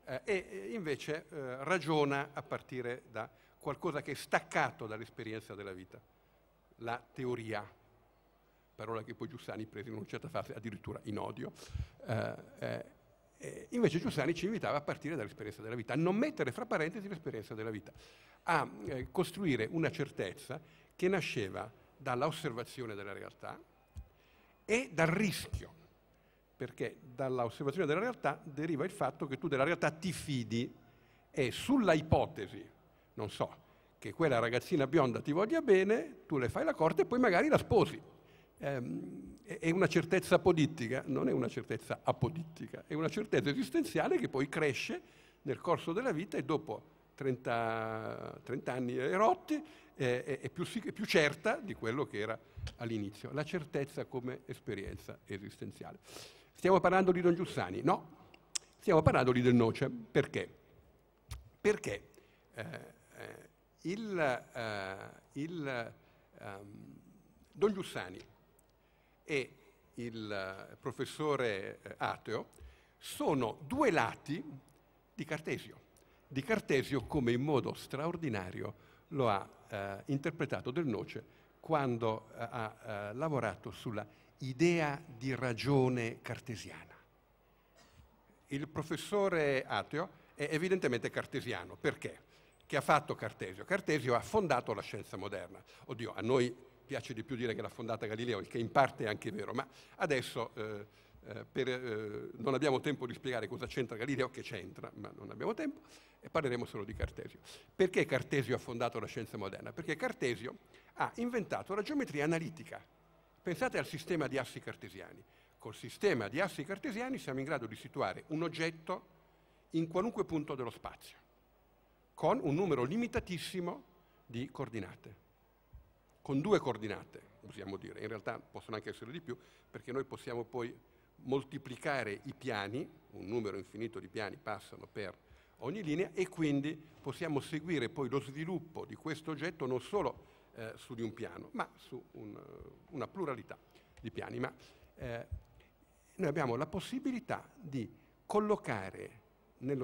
Speaker 3: eh, e eh, invece eh, ragiona a partire da qualcosa che è staccato dall'esperienza della vita, la teoria parola che poi Giussani prese in una certa fase addirittura in odio, eh, eh, eh, invece Giussani ci invitava a partire dall'esperienza della vita, a non mettere fra parentesi l'esperienza della vita, a eh, costruire una certezza che nasceva dall'osservazione della realtà e dal rischio, perché dall'osservazione della realtà deriva il fatto che tu della realtà ti fidi e sulla ipotesi, non so, che quella ragazzina bionda ti voglia bene, tu le fai la corte e poi magari la sposi. Eh, è una certezza apodittica, non è una certezza apodittica, è una certezza esistenziale che poi cresce nel corso della vita e dopo 30, 30 anni erotti eh, è, più, è più certa di quello che era all'inizio. La certezza come esperienza esistenziale. Stiamo parlando di Don Giussani? No, stiamo parlando di Del Noce. Perché? Perché eh, eh il, eh, il, um, Don Giussani e il eh, professore eh, ateo sono due lati di Cartesio, di Cartesio come in modo straordinario lo ha eh, interpretato Del Noce quando eh, ha eh, lavorato sulla idea di ragione cartesiana. Il professore ateo è evidentemente cartesiano, perché? Che ha fatto Cartesio. Cartesio ha fondato la scienza moderna. Oddio, a noi piace di più dire che l'ha fondata Galileo, il che in parte è anche vero, ma adesso eh, eh, per, eh, non abbiamo tempo di spiegare cosa c'entra Galileo, che c'entra, ma non abbiamo tempo, e parleremo solo di Cartesio. Perché Cartesio ha fondato la scienza moderna? Perché Cartesio ha inventato la geometria analitica. Pensate al sistema di assi cartesiani. Col sistema di assi cartesiani siamo in grado di situare un oggetto in qualunque punto dello spazio, con un numero limitatissimo di coordinate con due coordinate, possiamo dire, in realtà possono anche essere di più, perché noi possiamo poi moltiplicare i piani, un numero infinito di piani passano per ogni linea e quindi possiamo seguire poi lo sviluppo di questo oggetto non solo eh, su di un piano, ma su un, una pluralità di piani. Ma eh, noi abbiamo la possibilità di collocare nel,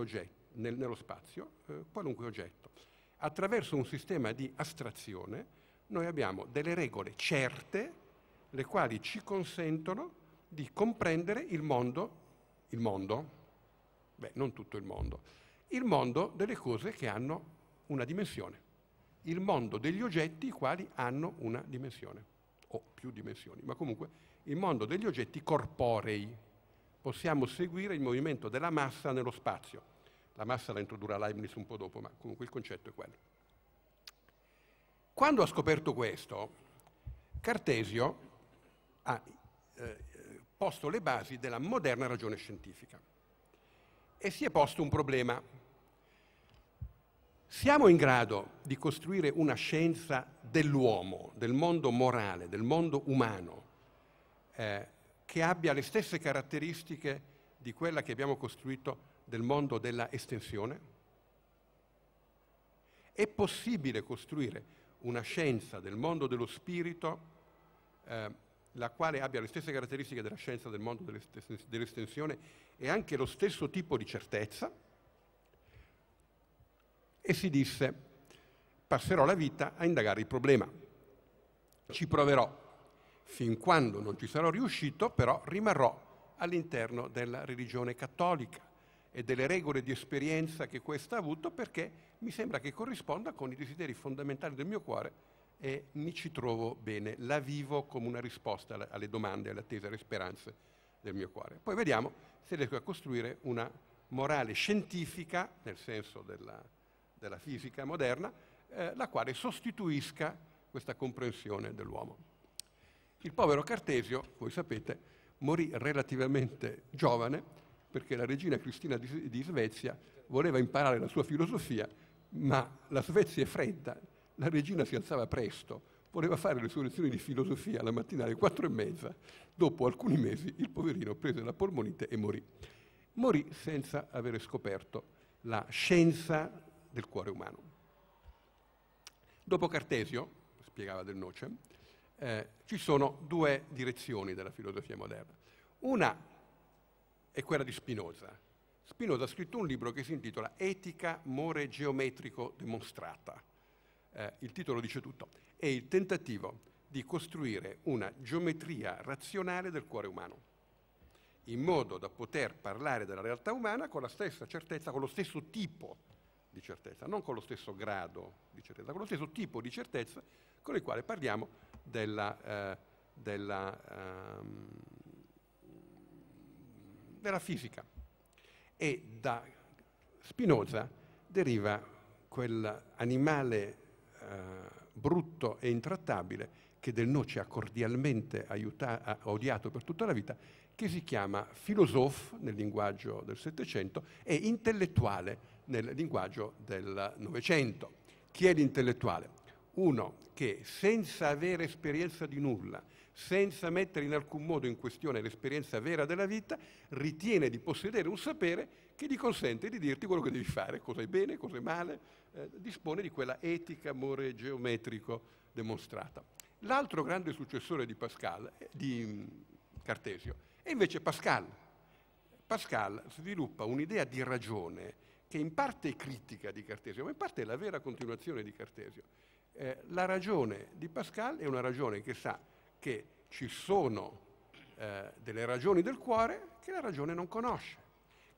Speaker 3: nello spazio eh, qualunque oggetto attraverso un sistema di astrazione noi abbiamo delle regole certe le quali ci consentono di comprendere il mondo, il mondo, beh non tutto il mondo, il mondo delle cose che hanno una dimensione, il mondo degli oggetti i quali hanno una dimensione, o più dimensioni, ma comunque il mondo degli oggetti corporei. Possiamo seguire il movimento della massa nello spazio. La massa la introdurrà Leibniz un po' dopo, ma comunque il concetto è quello. Quando ha scoperto questo, Cartesio ha eh, posto le basi della moderna ragione scientifica e si è posto un problema. Siamo in grado di costruire una scienza dell'uomo, del mondo morale, del mondo umano, eh, che abbia le stesse caratteristiche di quella che abbiamo costruito del mondo della estensione? È possibile costruire una scienza del mondo dello spirito eh, la quale abbia le stesse caratteristiche della scienza del mondo dell'estensione e anche lo stesso tipo di certezza, e si disse, passerò la vita a indagare il problema. Ci proverò. Fin quando non ci sarò riuscito, però rimarrò all'interno della religione cattolica e delle regole di esperienza che questa ha avuto perché mi sembra che corrisponda con i desideri fondamentali del mio cuore e mi ci trovo bene, la vivo come una risposta alle domande, alle attese, alle speranze del mio cuore. Poi vediamo se riesco a costruire una morale scientifica, nel senso della, della fisica moderna, eh, la quale sostituisca questa comprensione dell'uomo. Il povero Cartesio, voi sapete, morì relativamente giovane, perché la regina Cristina di, di Svezia voleva imparare la sua filosofia, ma la Svezia è fredda, la regina si alzava presto, voleva fare le sue lezioni di filosofia la mattina alle quattro e mezza. Dopo alcuni mesi il poverino prese la polmonite e morì. Morì senza avere scoperto la scienza del cuore umano. Dopo Cartesio, spiegava Del Noce, eh, ci sono due direzioni della filosofia moderna. Una è quella di Spinoza. Spinoza ha scritto un libro che si intitola Etica more geometrico Demonstrata. Eh, il titolo dice tutto. È il tentativo di costruire una geometria razionale del cuore umano, in modo da poter parlare della realtà umana con la stessa certezza, con lo stesso tipo di certezza, non con lo stesso grado di certezza, con lo stesso tipo di certezza con il quale parliamo della, eh, della, um, della fisica. E da Spinoza deriva quell'animale eh, brutto e intrattabile che Del Noce ha cordialmente aiuta- ha odiato per tutta la vita, che si chiama filosofo nel linguaggio del Settecento e intellettuale nel linguaggio del Novecento. Chi è l'intellettuale? Uno che senza avere esperienza di nulla, senza mettere in alcun modo in questione l'esperienza vera della vita, ritiene di possedere un sapere che gli consente di dirti quello che devi fare, cosa è bene, cosa è male, eh, dispone di quella etica, amore geometrico demonstrata. L'altro grande successore di Pascal, eh, di mm, Cartesio, è invece Pascal. Pascal sviluppa un'idea di ragione che in parte è critica di Cartesio, ma in parte è la vera continuazione di Cartesio. Eh, la ragione di Pascal è una ragione che sa che ci sono eh, delle ragioni del cuore che la ragione non conosce,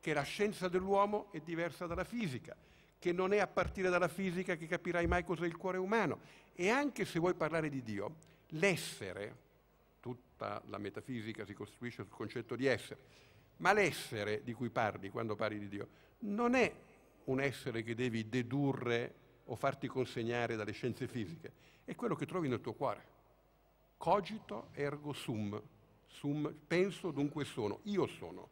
Speaker 3: che la scienza dell'uomo è diversa dalla fisica, che non è a partire dalla fisica che capirai mai cos'è il cuore umano. E anche se vuoi parlare di Dio, l'essere, tutta la metafisica si costruisce sul concetto di essere, ma l'essere di cui parli quando parli di Dio non è un essere che devi dedurre o farti consegnare dalle scienze fisiche, è quello che trovi nel tuo cuore. Cogito ergo sum, sum, penso dunque sono, io sono.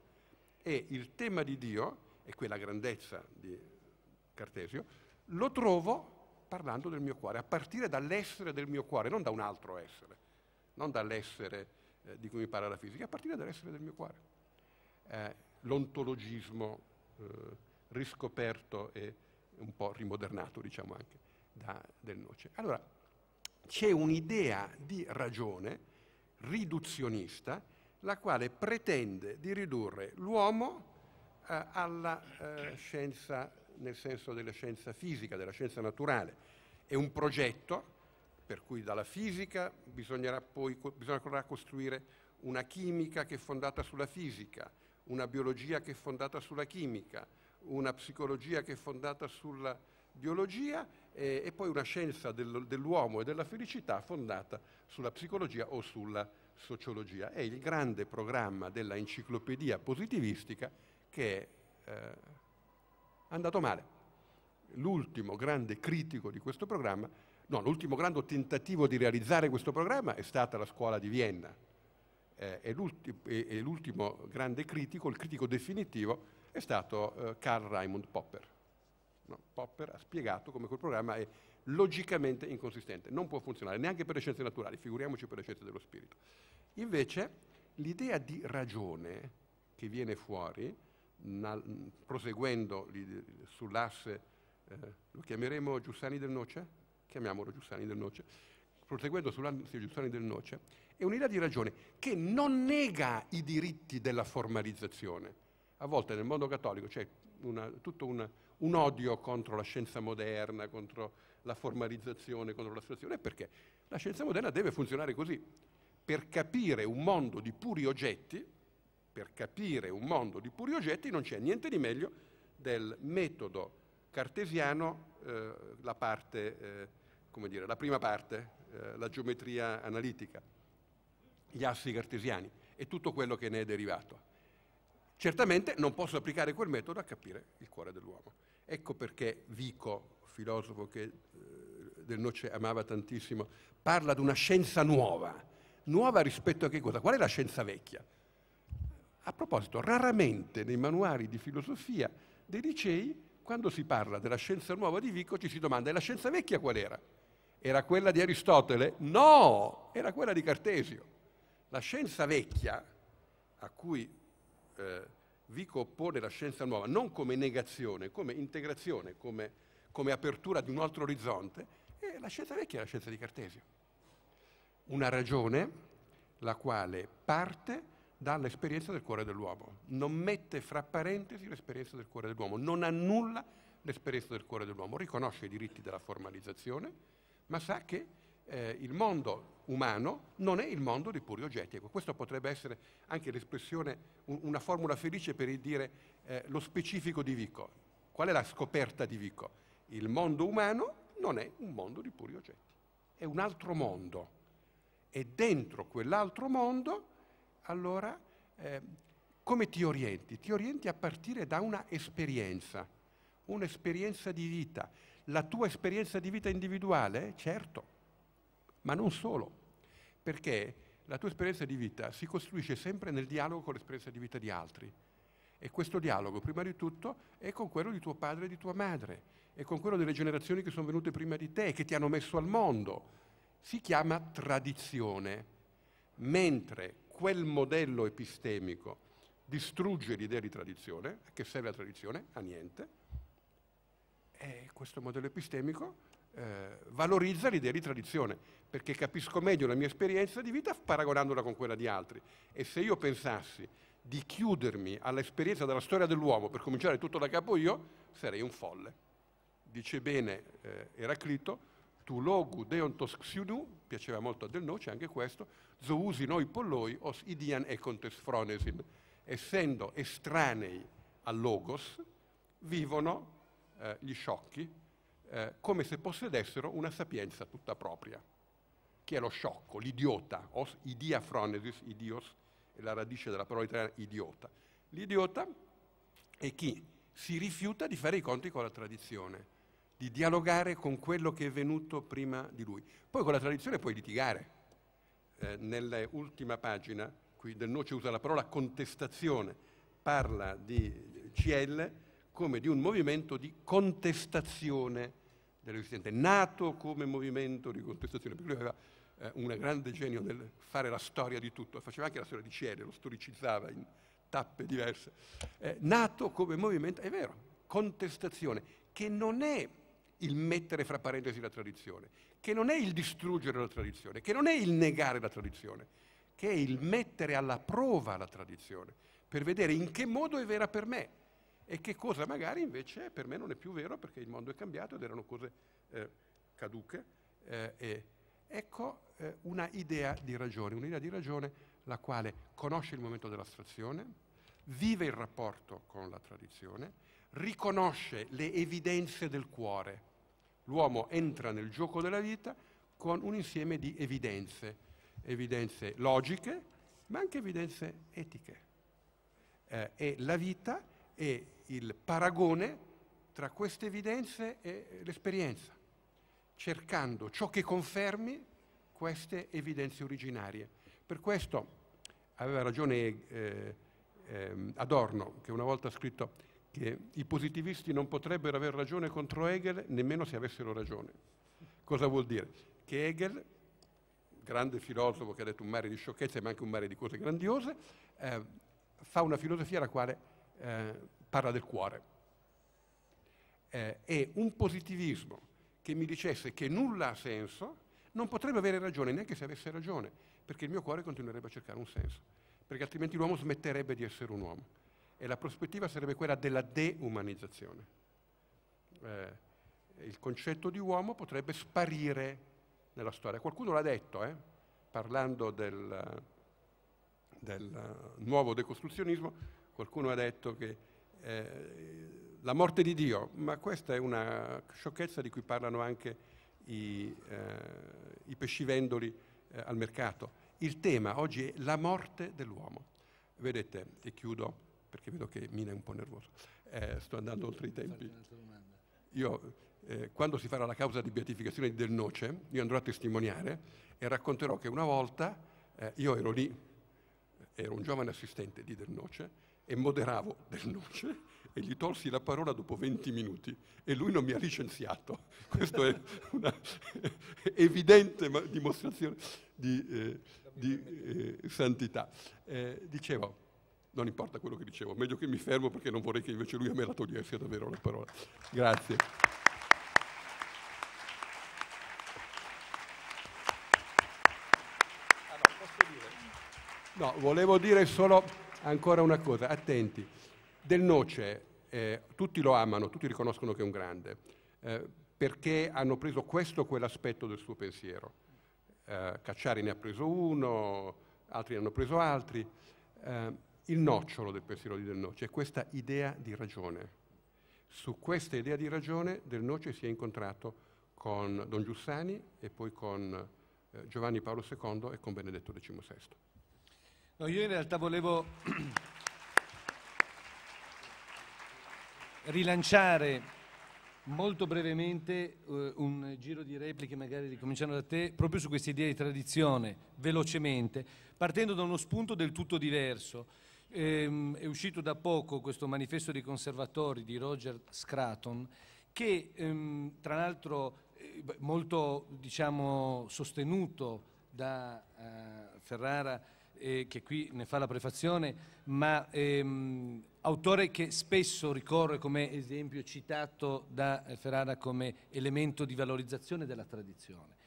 Speaker 3: E il tema di Dio, e quella grandezza di Cartesio, lo trovo parlando del mio cuore, a partire dall'essere del mio cuore, non da un altro essere, non dall'essere eh, di cui mi parla la fisica, a partire dall'essere del mio cuore. Eh, l'ontologismo eh, riscoperto e un po' rimodernato, diciamo anche, da, del noce. Allora, c'è un'idea di ragione riduzionista la quale pretende di ridurre l'uomo eh, alla eh, scienza, nel senso della scienza fisica, della scienza naturale. È un progetto per cui dalla fisica bisognerà poi bisognerà costruire una chimica che è fondata sulla fisica, una biologia che è fondata sulla chimica, una psicologia che è fondata sulla biologia eh, e poi una scienza del, dell'uomo e della felicità fondata sulla psicologia o sulla sociologia. È il grande programma della enciclopedia positivistica che è eh, andato male. L'ultimo grande critico di questo programma, no, l'ultimo grande tentativo di realizzare questo programma è stata la scuola di Vienna. Eh, e, l'ulti- e l'ultimo grande critico, il critico definitivo, è stato eh, Karl Raimond Popper. No? Popper ha spiegato come quel programma è logicamente inconsistente, non può funzionare neanche per le scienze naturali, figuriamoci per le scienze dello spirito. Invece l'idea di ragione che viene fuori, na, proseguendo sull'asse, eh, lo chiameremo Giussani del Noce? Chiamiamolo Giussani del Noce. Proseguendo sull'asse Giussani del Noce, è un'idea di ragione che non nega i diritti della formalizzazione. A volte nel mondo cattolico c'è una, tutto un un odio contro la scienza moderna, contro la formalizzazione, contro la situazione, perché la scienza moderna deve funzionare così. Per capire un mondo di puri oggetti, per capire un mondo di puri oggetti non c'è niente di meglio del metodo cartesiano, eh, la parte, eh, come dire, la prima parte, eh, la geometria analitica, gli assi cartesiani e tutto quello che ne è derivato. Certamente non posso applicare quel metodo a capire il cuore dell'uomo. Ecco perché Vico, filosofo che eh, Del Noce amava tantissimo, parla di una scienza nuova. Nuova rispetto a che cosa? Qual è la scienza vecchia? A proposito, raramente nei manuali di filosofia dei licei, quando si parla della scienza nuova di Vico, ci si domanda, e la scienza vecchia qual era? Era quella di Aristotele? No, era quella di Cartesio. La scienza vecchia, a cui... Eh, Vico oppone la scienza nuova non come negazione, come integrazione, come, come apertura di un altro orizzonte, e la scienza vecchia è la scienza di Cartesio. Una ragione la quale parte dall'esperienza del cuore dell'uomo, non mette fra parentesi l'esperienza del cuore dell'uomo, non annulla l'esperienza del cuore dell'uomo, riconosce i diritti della formalizzazione, ma sa che eh, il mondo umano non è il mondo di puri oggetti. Ecco, questa potrebbe essere anche l'espressione, una formula felice per dire eh, lo specifico di Vico. Qual è la scoperta di Vico? Il mondo umano non è un mondo di puri oggetti, è un altro mondo. E dentro quell'altro mondo, allora, eh, come ti orienti? Ti orienti a partire da una esperienza, un'esperienza di vita. La tua esperienza di vita individuale, certo, ma non solo perché la tua esperienza di vita si costruisce sempre nel dialogo con l'esperienza di vita di altri. E questo dialogo, prima di tutto, è con quello di tuo padre e di tua madre, è con quello delle generazioni che sono venute prima di te, e che ti hanno messo al mondo. Si chiama tradizione. Mentre quel modello epistemico distrugge l'idea di tradizione, che serve la tradizione? A niente. E questo modello epistemico eh, valorizza l'idea di tradizione, perché capisco meglio la mia esperienza di vita paragonandola con quella di altri. E se io pensassi di chiudermi all'esperienza della storia dell'uomo per cominciare tutto da capo io, sarei un folle. Dice bene eh, Eraclito, tu logu deontos xiunu, piaceva molto a Del Noce anche questo, zousi noi polloi os idian e contes fronesim. essendo estranei al logos, vivono eh, gli sciocchi, eh, come se possedessero una sapienza tutta propria, che è lo sciocco, l'idiota, os idiafronesis, idios, è la radice della parola italiana idiota. L'idiota è chi si rifiuta di fare i conti con la tradizione, di dialogare con quello che è venuto prima di lui. Poi con la tradizione puoi litigare. Eh, nell'ultima pagina, qui del Noce usa la parola contestazione, parla di CL come di un movimento di contestazione della dell'esistente, nato come movimento di contestazione, perché lui aveva eh, un grande genio nel fare la storia di tutto, faceva anche la storia di Ciele, lo storicizzava in tappe diverse, eh, nato come movimento, è vero, contestazione, che non è il mettere fra parentesi la tradizione, che non è il distruggere la tradizione, che non è il negare la tradizione, che è il mettere alla prova la tradizione, per vedere in che modo è vera per me, e che cosa magari invece per me non è più vero perché il mondo è cambiato ed erano cose eh, caduche. Eh, ecco eh, una idea di ragione, un'idea di ragione la quale conosce il momento dell'astrazione, vive il rapporto con la tradizione, riconosce le evidenze del cuore. L'uomo entra nel gioco della vita con un insieme di evidenze, evidenze logiche, ma anche evidenze etiche. Eh, e la vita è il paragone tra queste evidenze e l'esperienza, cercando ciò che confermi queste evidenze originarie. Per questo aveva ragione eh, eh, Adorno, che una volta ha scritto che i positivisti non potrebbero aver ragione contro Hegel nemmeno se avessero ragione. Cosa vuol dire? Che Hegel, grande filosofo che ha detto un mare di sciocchezze ma anche un mare di cose grandiose, eh, fa una filosofia alla quale eh, parla del cuore. Eh, e un positivismo che mi dicesse che nulla ha senso non potrebbe avere ragione, neanche se avesse ragione, perché il mio cuore continuerebbe a cercare un senso, perché altrimenti l'uomo smetterebbe di essere un uomo. E la prospettiva sarebbe quella della deumanizzazione. Eh, il concetto di uomo potrebbe sparire nella storia. Qualcuno l'ha detto, eh? parlando del, del nuovo decostruzionismo, qualcuno ha detto che eh, la morte di Dio, ma questa è una sciocchezza di cui parlano anche i, eh, i pescivendoli eh, al mercato. Il tema oggi è la morte dell'uomo. Vedete, e chiudo perché vedo che Mina è un po' nervoso, sto andando oltre i tempi. Io, eh, quando si farà la causa di beatificazione del noce, io andrò a testimoniare e racconterò che una volta eh, io ero lì, ero un giovane assistente di del noce, e moderavo del noce e gli tolsi la parola dopo 20 minuti e lui non mi ha licenziato. Questa è una evidente dimostrazione di, eh, di eh, santità. Eh, dicevo, non importa quello che dicevo, meglio che mi fermo perché non vorrei che invece lui a me la togliesse davvero la parola. Grazie. Ah, no, volevo dire solo Ancora una cosa, attenti. Del Noce, eh, tutti lo amano, tutti riconoscono che è un grande, eh, perché hanno preso questo o quell'aspetto del suo pensiero. Eh, Cacciari ne ha preso uno, altri ne hanno preso altri. Eh, il nocciolo del pensiero di Del Noce è questa idea di ragione. Su questa idea di ragione Del Noce si è incontrato con Don Giussani e poi con eh, Giovanni Paolo II e con Benedetto XVI.
Speaker 1: No, io in realtà volevo rilanciare molto brevemente uh, un giro di repliche, magari ricominciando da te, proprio su questa idea di tradizione, velocemente, partendo da uno spunto del tutto diverso. Ehm, è uscito da poco questo manifesto dei conservatori di Roger Scraton, che ehm, tra l'altro eh, molto diciamo, sostenuto da eh, Ferrara eh, che qui ne fa la prefazione, ma ehm, autore che spesso ricorre come esempio citato da eh, Ferrara come elemento di valorizzazione della tradizione.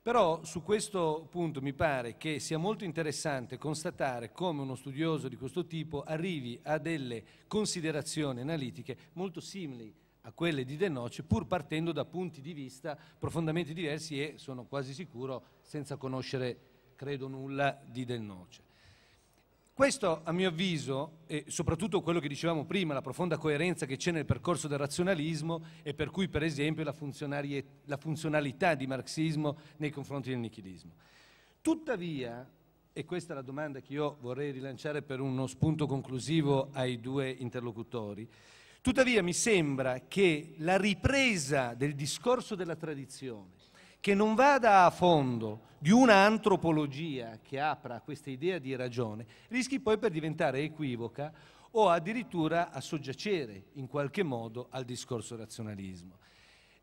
Speaker 1: Però su questo punto mi pare che sia molto interessante constatare come uno studioso di questo tipo arrivi a delle considerazioni analitiche molto simili a quelle di De Noce, pur partendo da punti di vista profondamente diversi e sono quasi sicuro senza conoscere credo nulla di Del Noce. Questo, a mio avviso, e soprattutto quello che dicevamo prima, la profonda coerenza che c'è nel percorso del razionalismo e per cui, per esempio, la, la funzionalità di marxismo nei confronti del nichilismo. Tuttavia, e questa è la domanda che io vorrei rilanciare per uno spunto conclusivo ai due interlocutori, tuttavia mi sembra che la ripresa del discorso della tradizione che non vada a fondo di una antropologia che apra questa idea di ragione, rischi poi per diventare equivoca o addirittura a soggiacere in qualche modo al discorso razionalismo.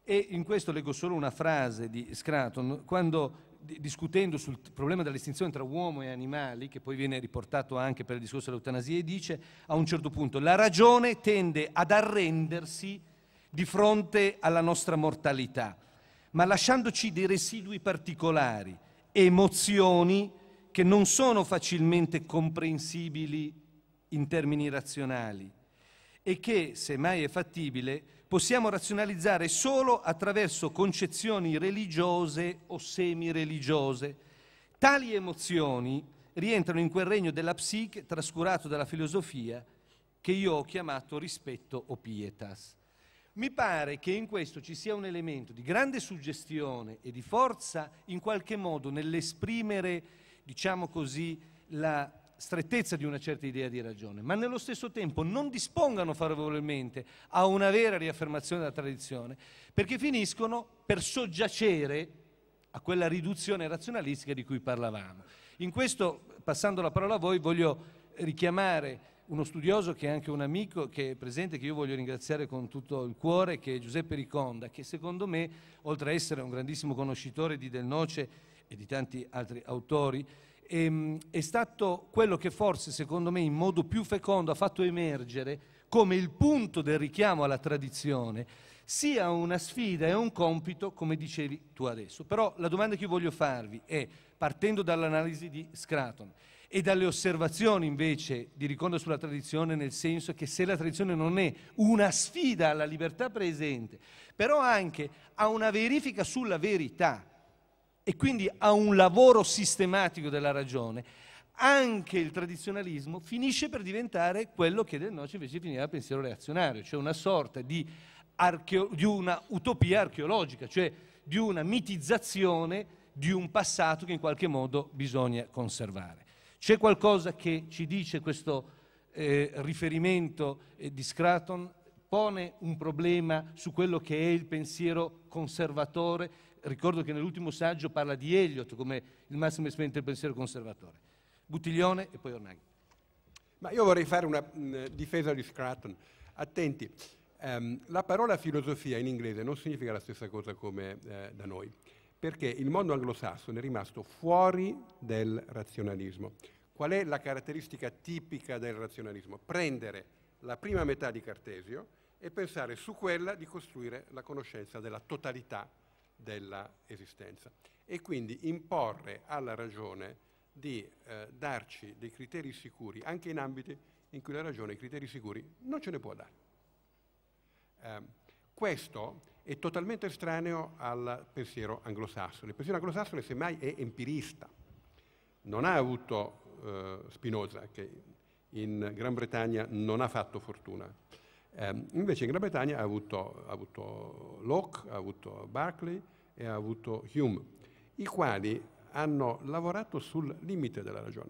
Speaker 1: E in questo leggo solo una frase di Scraton, quando discutendo sul problema dell'estinzione tra uomo e animali, che poi viene riportato anche per il discorso dell'eutanasia, e dice a un certo punto la ragione tende ad arrendersi di fronte alla nostra mortalità ma lasciandoci dei residui particolari, emozioni che non sono facilmente comprensibili in termini razionali e che, se mai è fattibile, possiamo razionalizzare solo attraverso concezioni religiose o semireligiose. Tali emozioni rientrano in quel regno della psiche trascurato dalla filosofia che io ho chiamato rispetto o pietas. Mi pare che in questo ci sia un elemento di grande suggestione e di forza in qualche modo nell'esprimere, diciamo così, la strettezza di una certa idea di ragione, ma nello stesso tempo non dispongano favorevolmente a una vera riaffermazione della tradizione, perché finiscono per soggiacere a quella riduzione razionalistica di cui parlavamo. In questo, passando la parola a voi, voglio richiamare uno studioso che è anche un amico che è presente, che io voglio ringraziare con tutto il cuore, che è Giuseppe Riconda, che secondo me, oltre a essere un grandissimo conoscitore di Del Noce e di tanti altri autori, è, ehm, è stato quello che forse, secondo me, in modo più fecondo ha fatto emergere come il punto del richiamo alla tradizione sia una sfida e un compito, come dicevi tu adesso. Però la domanda che io voglio farvi è, partendo dall'analisi di Scraton, e dalle osservazioni invece di ricondo sulla tradizione nel senso che se la tradizione non è una sfida alla libertà presente, però anche a una verifica sulla verità e quindi a un lavoro sistematico della ragione, anche il tradizionalismo finisce per diventare quello che del Noce invece finiva pensiero reazionario, cioè una sorta di, archeo- di una utopia archeologica, cioè di una mitizzazione di un passato che in qualche modo bisogna conservare. C'è qualcosa che ci dice questo eh, riferimento eh, di Scraton? Pone un problema su quello che è il pensiero conservatore. Ricordo che nell'ultimo saggio parla di Eliot come
Speaker 3: il massimo esponente del pensiero conservatore. Buttiglione e poi Ornaghi. Ma io vorrei fare una mh, mm, difesa di Scraton. Attenti, um, la parola filosofia in inglese non significa la stessa cosa come eh, da noi perché il mondo anglosassone è rimasto fuori del razionalismo. Qual è la caratteristica tipica del razionalismo? Prendere la prima metà di Cartesio e pensare su quella di costruire la conoscenza della totalità dell'esistenza e quindi imporre alla ragione di eh, darci dei criteri sicuri, anche in ambiti in cui la ragione i criteri sicuri non ce ne può dare. Eh, questo è totalmente estraneo al pensiero anglosassone. Il pensiero anglosassone semmai è empirista. Non ha avuto eh, Spinoza, che in Gran Bretagna non ha fatto fortuna. Eh, invece in Gran Bretagna ha avuto, ha avuto Locke, ha avuto Berkeley e ha avuto Hume, i quali hanno lavorato sul limite della ragione.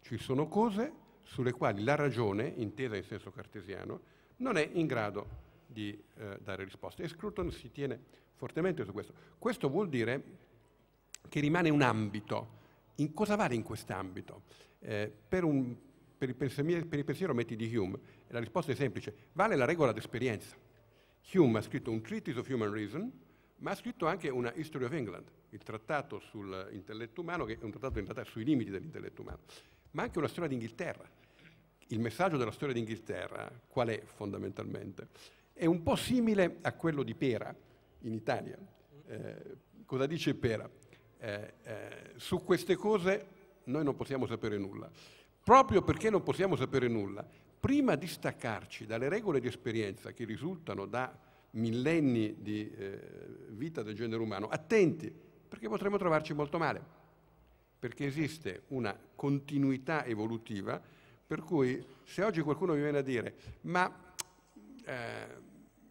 Speaker 3: Ci sono cose sulle quali la ragione, intesa in senso cartesiano, non è in grado di eh, dare risposte. E Scruton si tiene fortemente su questo. Questo vuol dire che rimane un ambito. In cosa vale in quest'ambito? Eh, per, un, per, il pensiero, per il pensiero metti di Hume, la risposta è semplice, vale la regola d'esperienza. Hume ha scritto un Treatise of Human Reason, ma ha scritto anche una History of England, il trattato sull'intelletto umano, che è un trattato sui limiti dell'intelletto umano, ma anche una storia d'Inghilterra. Il messaggio della storia d'Inghilterra qual è fondamentalmente? è un po' simile a quello di Pera in Italia. Eh, cosa dice Pera? Eh, eh, su queste cose noi non possiamo sapere nulla. Proprio perché non possiamo sapere nulla, prima di staccarci dalle regole di esperienza che risultano da millenni di eh, vita del genere umano, attenti, perché potremmo trovarci molto male, perché esiste una continuità evolutiva per cui se oggi qualcuno mi viene a dire ma eh,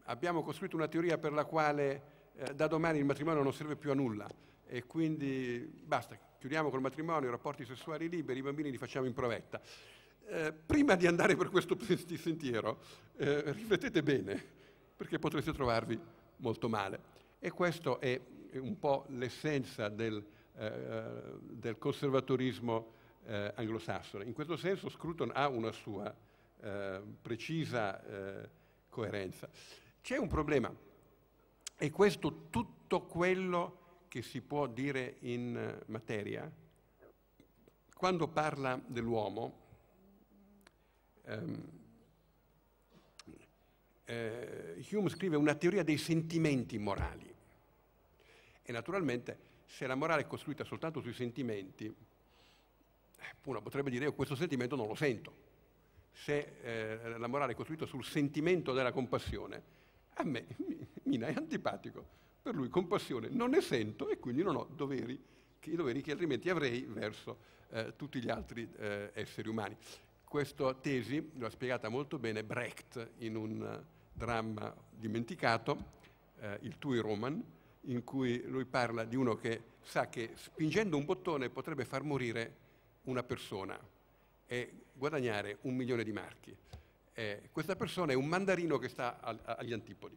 Speaker 3: abbiamo costruito una teoria per la quale eh, da domani il matrimonio non serve più a nulla e quindi basta, chiudiamo col matrimonio, i rapporti sessuali liberi, i bambini li facciamo in provetta. Eh, prima di andare per questo sentiero, eh, riflettete bene, perché potreste trovarvi molto male. E questo è un po' l'essenza del, eh, eh, del conservatorismo eh, anglosassone. In questo senso Scruton ha una sua precisa coerenza. C'è un problema e questo tutto quello che si può dire in eh, materia, quando parla dell'uomo, ehm, eh, Hume scrive una teoria dei sentimenti morali e naturalmente se la morale è costruita soltanto sui sentimenti, eh, uno potrebbe dire io questo sentimento non lo sento. Se eh, la morale è costruita sul sentimento della compassione, a me Mina è antipatico, per lui compassione non ne sento e quindi non ho doveri, che, doveri che altrimenti avrei verso eh, tutti gli altri eh, esseri umani. Questa tesi l'ha spiegata molto bene Brecht in un eh, dramma dimenticato, eh, Il Tui Roman, in cui lui parla di uno che sa che spingendo un bottone potrebbe far morire una persona e guadagnare un milione di marchi eh, questa persona è un mandarino che sta al, agli antipodi,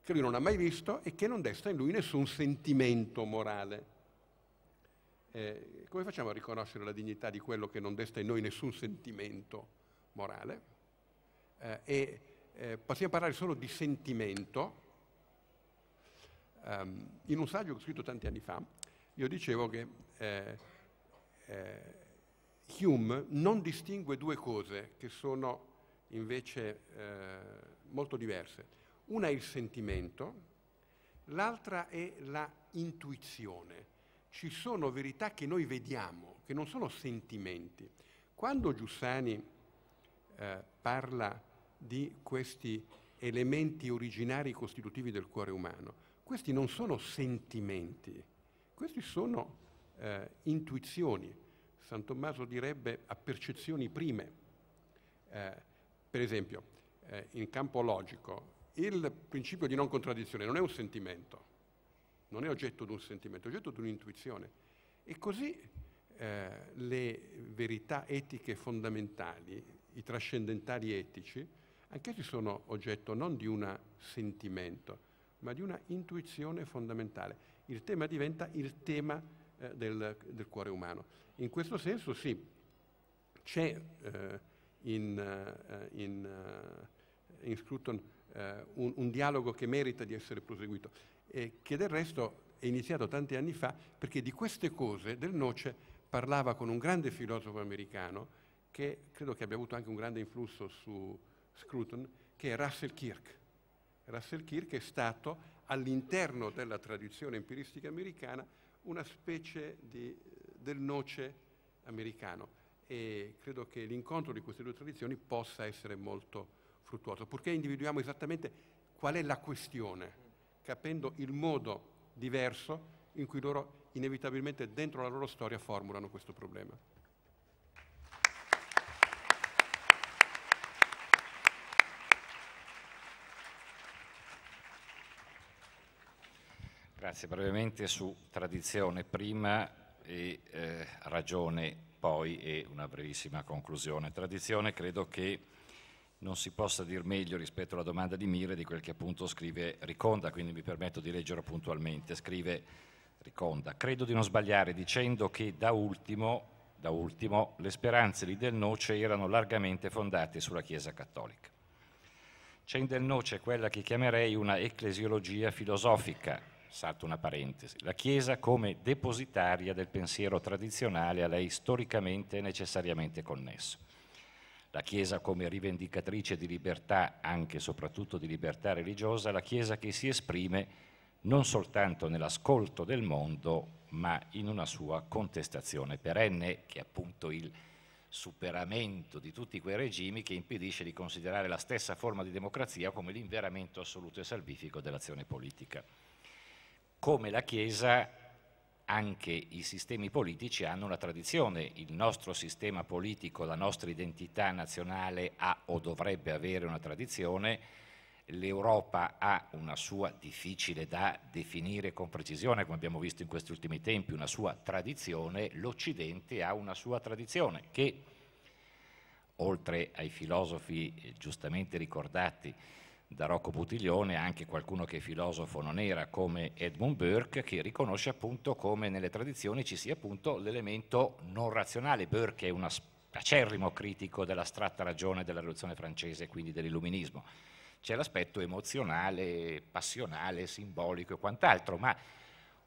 Speaker 3: che lui non ha mai visto e che non desta in lui nessun sentimento morale. Eh, come facciamo a riconoscere la dignità di quello che non desta in noi nessun sentimento morale? Eh, e eh, possiamo parlare solo di sentimento. Um, in un saggio scritto tanti anni fa, io dicevo che eh, eh, Hume non distingue due cose che sono invece eh, molto diverse. Una è il sentimento, l'altra è la intuizione. Ci sono verità che noi vediamo, che non sono sentimenti. Quando Giussani eh, parla di questi elementi originari costitutivi del cuore umano, questi non sono sentimenti, questi sono eh, intuizioni. San Tommaso direbbe a percezioni prime. Eh, per esempio, eh, in campo logico, il principio di non contraddizione non è un sentimento, non è oggetto di un sentimento, è oggetto di un'intuizione. E così eh, le verità etiche fondamentali, i trascendentali etici, anch'essi sono oggetto non di un sentimento, ma di una intuizione fondamentale. Il tema diventa il tema eh, del, del, cuore umano. In questo senso sì, c'è eh, in, eh, in, eh, in Scruton eh, un, un, dialogo che merita di essere proseguito e che del resto è iniziato tanti anni fa perché di queste cose del Noce parlava con un grande filosofo americano che credo che abbia avuto anche un grande influsso su Scruton, che è Russell Kirk. Russell Kirk è stato all'interno della tradizione empiristica americana una specie di, del noce americano e credo che l'incontro di queste due tradizioni possa essere molto fruttuoso, purché individuiamo esattamente qual è la questione, capendo il modo diverso in cui loro inevitabilmente dentro la loro storia formulano questo problema.
Speaker 2: Grazie, brevemente su tradizione prima e eh, ragione poi e una brevissima conclusione. Tradizione credo che non si possa dire meglio rispetto alla domanda di Mire di quel che appunto scrive Riconda, quindi mi permetto di leggere puntualmente. Scrive Riconda, credo di non sbagliare dicendo che da ultimo, da ultimo le speranze di Del Noce erano largamente fondate sulla Chiesa Cattolica. C'è in Del Noce quella che chiamerei una ecclesiologia filosofica, salto una parentesi, la Chiesa come depositaria del pensiero tradizionale a lei storicamente e necessariamente connesso. La Chiesa come rivendicatrice di libertà, anche e soprattutto di libertà religiosa, la Chiesa che si esprime non soltanto nell'ascolto del mondo, ma in una sua contestazione perenne, che è appunto il superamento di tutti quei regimi che impedisce di considerare la stessa forma di democrazia come l'inveramento assoluto e salvifico dell'azione politica come la Chiesa anche i sistemi politici hanno una tradizione, il nostro sistema politico, la nostra identità nazionale ha o dovrebbe avere una tradizione, l'Europa ha una sua difficile da definire con precisione, come abbiamo visto in questi ultimi tempi, una sua tradizione, l'Occidente ha una sua tradizione che, oltre ai filosofi giustamente ricordati, da Rocco Buttiglione anche qualcuno che filosofo non era come Edmund Burke che riconosce appunto come nelle tradizioni ci sia appunto l'elemento non razionale. Burke è un acerrimo critico dell'astratta ragione della rivoluzione francese quindi dell'illuminismo. C'è l'aspetto emozionale, passionale, simbolico e quant'altro, ma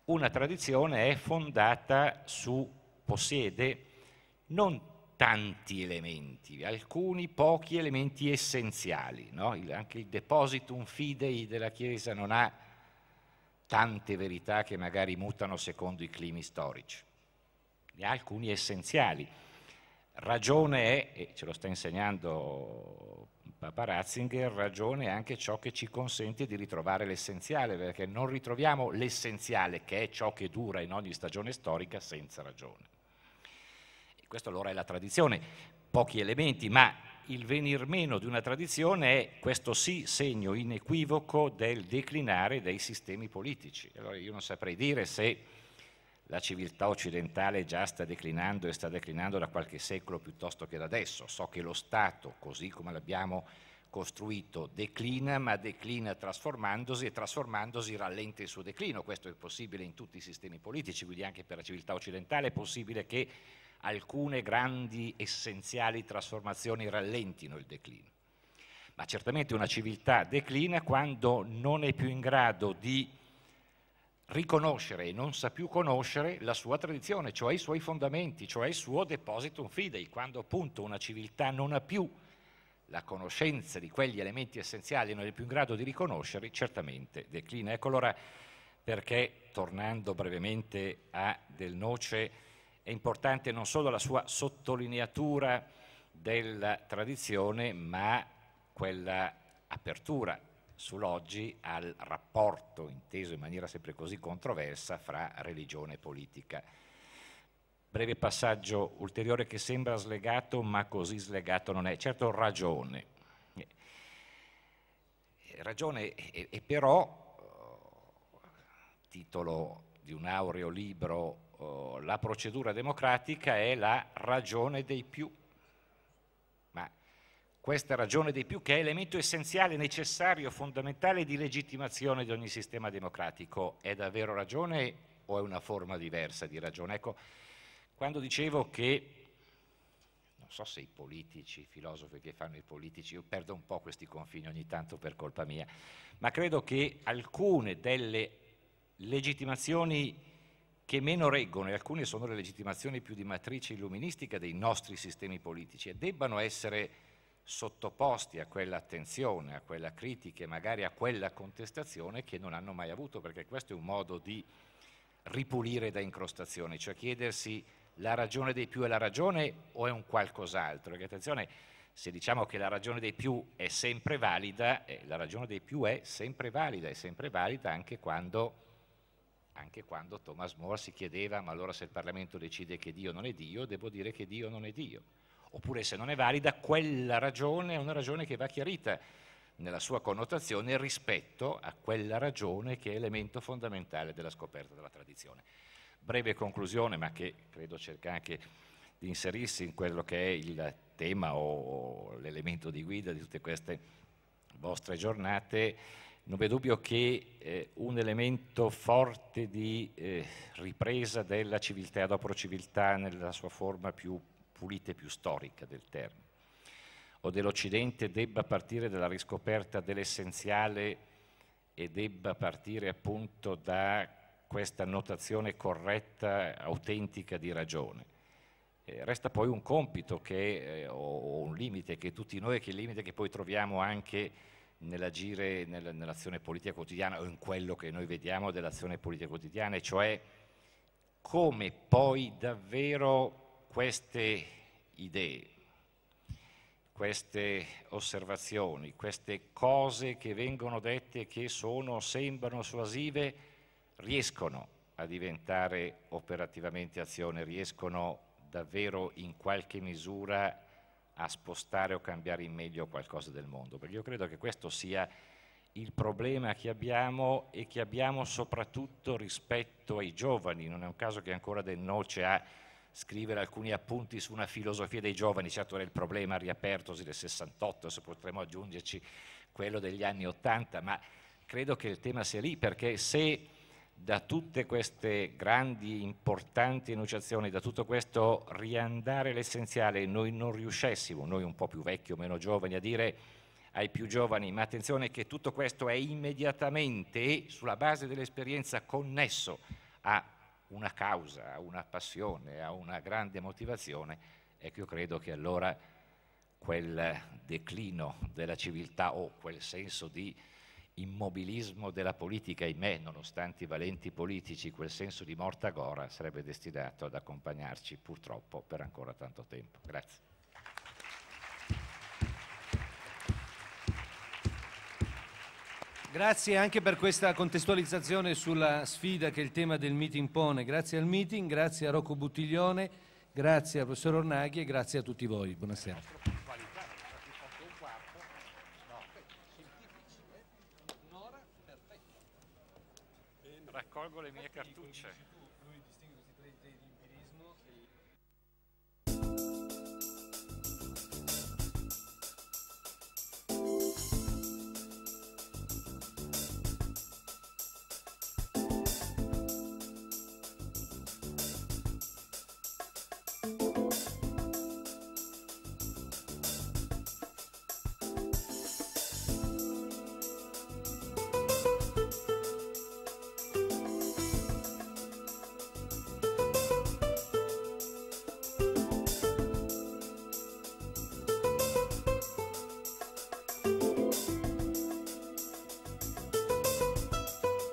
Speaker 2: una tradizione è fondata su, possiede non tanti elementi, alcuni pochi elementi essenziali. No? Il, anche il depositum fidei della Chiesa non ha tante verità che magari mutano secondo i climi storici, ne ha alcuni essenziali. Ragione è, e ce lo sta insegnando Papa Ratzinger, ragione è anche ciò che ci consente di ritrovare l'essenziale, perché non ritroviamo l'essenziale che è ciò che dura in ogni stagione storica senza ragione questa allora è la tradizione, pochi elementi, ma il venir meno di una tradizione è questo sì segno inequivoco del declinare dei sistemi politici. Allora io non saprei dire se la civiltà occidentale già sta declinando e sta declinando da qualche secolo piuttosto che da adesso. So che lo Stato, così come l'abbiamo costruito, declina, ma declina trasformandosi e trasformandosi rallenta il suo declino. Questo è possibile in tutti i sistemi politici, quindi anche per la civiltà occidentale è possibile che alcune grandi essenziali trasformazioni rallentino il declino. Ma certamente una civiltà declina quando non è più in grado di riconoscere e non sa più conoscere la sua tradizione, cioè i suoi fondamenti, cioè il suo depositum fidei, quando appunto una civiltà non ha più la conoscenza di quegli elementi essenziali e non è più in grado di riconoscerli, certamente declina. Ecco allora perché, tornando brevemente a Del Noce, importante non solo la sua sottolineatura della tradizione, ma quella apertura sull'oggi al rapporto, inteso in maniera sempre così controversa, fra religione e politica. Breve passaggio ulteriore che sembra slegato, ma così slegato non è. Certo ragione. Eh, ragione e però, eh, titolo di un aureo libro eh, la procedura democratica è la ragione dei più. Ma questa ragione dei più che è elemento essenziale, necessario, fondamentale di legittimazione di ogni sistema democratico, è davvero ragione o è una forma diversa di ragione? Ecco, quando dicevo che non so se i politici, i filosofi che fanno i politici, io perdo un po' questi confini ogni tanto per colpa mia, ma credo che alcune delle legittimazioni che meno reggono, e alcune sono le legittimazioni più di matrice illuministica dei nostri sistemi politici, e debbano essere sottoposti a quella attenzione, a quella critica e magari a quella contestazione che non hanno mai avuto, perché questo è un modo di ripulire da incrostazioni, cioè chiedersi la ragione dei più è la ragione o è un qualcos'altro. Perché attenzione, se diciamo che la ragione dei più è sempre valida, eh, la ragione dei più è sempre valida, è sempre valida anche quando anche quando Thomas More si chiedeva ma allora se il Parlamento decide che Dio non è Dio, devo dire che Dio non è Dio. Oppure se non è valida, quella ragione è una ragione che va chiarita nella sua connotazione rispetto a quella ragione che è elemento fondamentale della scoperta della tradizione. Breve conclusione, ma che credo cerca anche di inserirsi in quello che è il tema o l'elemento di guida di tutte queste vostre giornate non v'è dubbio che eh, un elemento forte di eh, ripresa della civiltà dopo civiltà nella sua forma più pulita e più storica del termine, o dell'Occidente debba partire dalla riscoperta dell'essenziale e debba partire appunto da questa notazione corretta, autentica di ragione. Eh, resta poi un compito che, eh, o, o un limite che tutti noi, che è il limite che poi troviamo anche nell'agire nell'azione politica quotidiana o in quello che noi vediamo dell'azione politica quotidiana, e cioè come poi davvero queste idee, queste osservazioni, queste cose che vengono dette che sono, sembrano suasive, riescono a diventare operativamente azione, riescono davvero in qualche misura a spostare o cambiare in meglio qualcosa del mondo, perché io credo che questo sia il problema che abbiamo e che abbiamo soprattutto rispetto ai giovani, non è un caso che ancora Del Noce ha scrivere alcuni appunti su una filosofia dei giovani, certo era il problema riapertosi del 68, se potremmo aggiungerci quello degli anni 80, ma credo che il tema sia lì, perché se da tutte queste grandi, importanti enunciazioni, da tutto questo riandare l'essenziale, noi non riuscessimo, noi un po' più vecchi o meno giovani, a dire ai più giovani, ma attenzione che tutto questo è immediatamente, e sulla base dell'esperienza, connesso a una causa, a una passione, a una grande motivazione, ecco io credo che allora quel declino della civiltà o quel senso di immobilismo della politica, ahimè, nonostante i valenti politici, quel senso di morta gora sarebbe destinato ad accompagnarci purtroppo per ancora tanto tempo. Grazie. Grazie anche per questa
Speaker 1: contestualizzazione sulla sfida che il tema del meeting pone. Grazie al meeting, grazie a Rocco Buttiglione, grazie al professor Ornaghi e grazie a tutti voi. Buonasera.
Speaker 2: raccolgo le mie cartucce.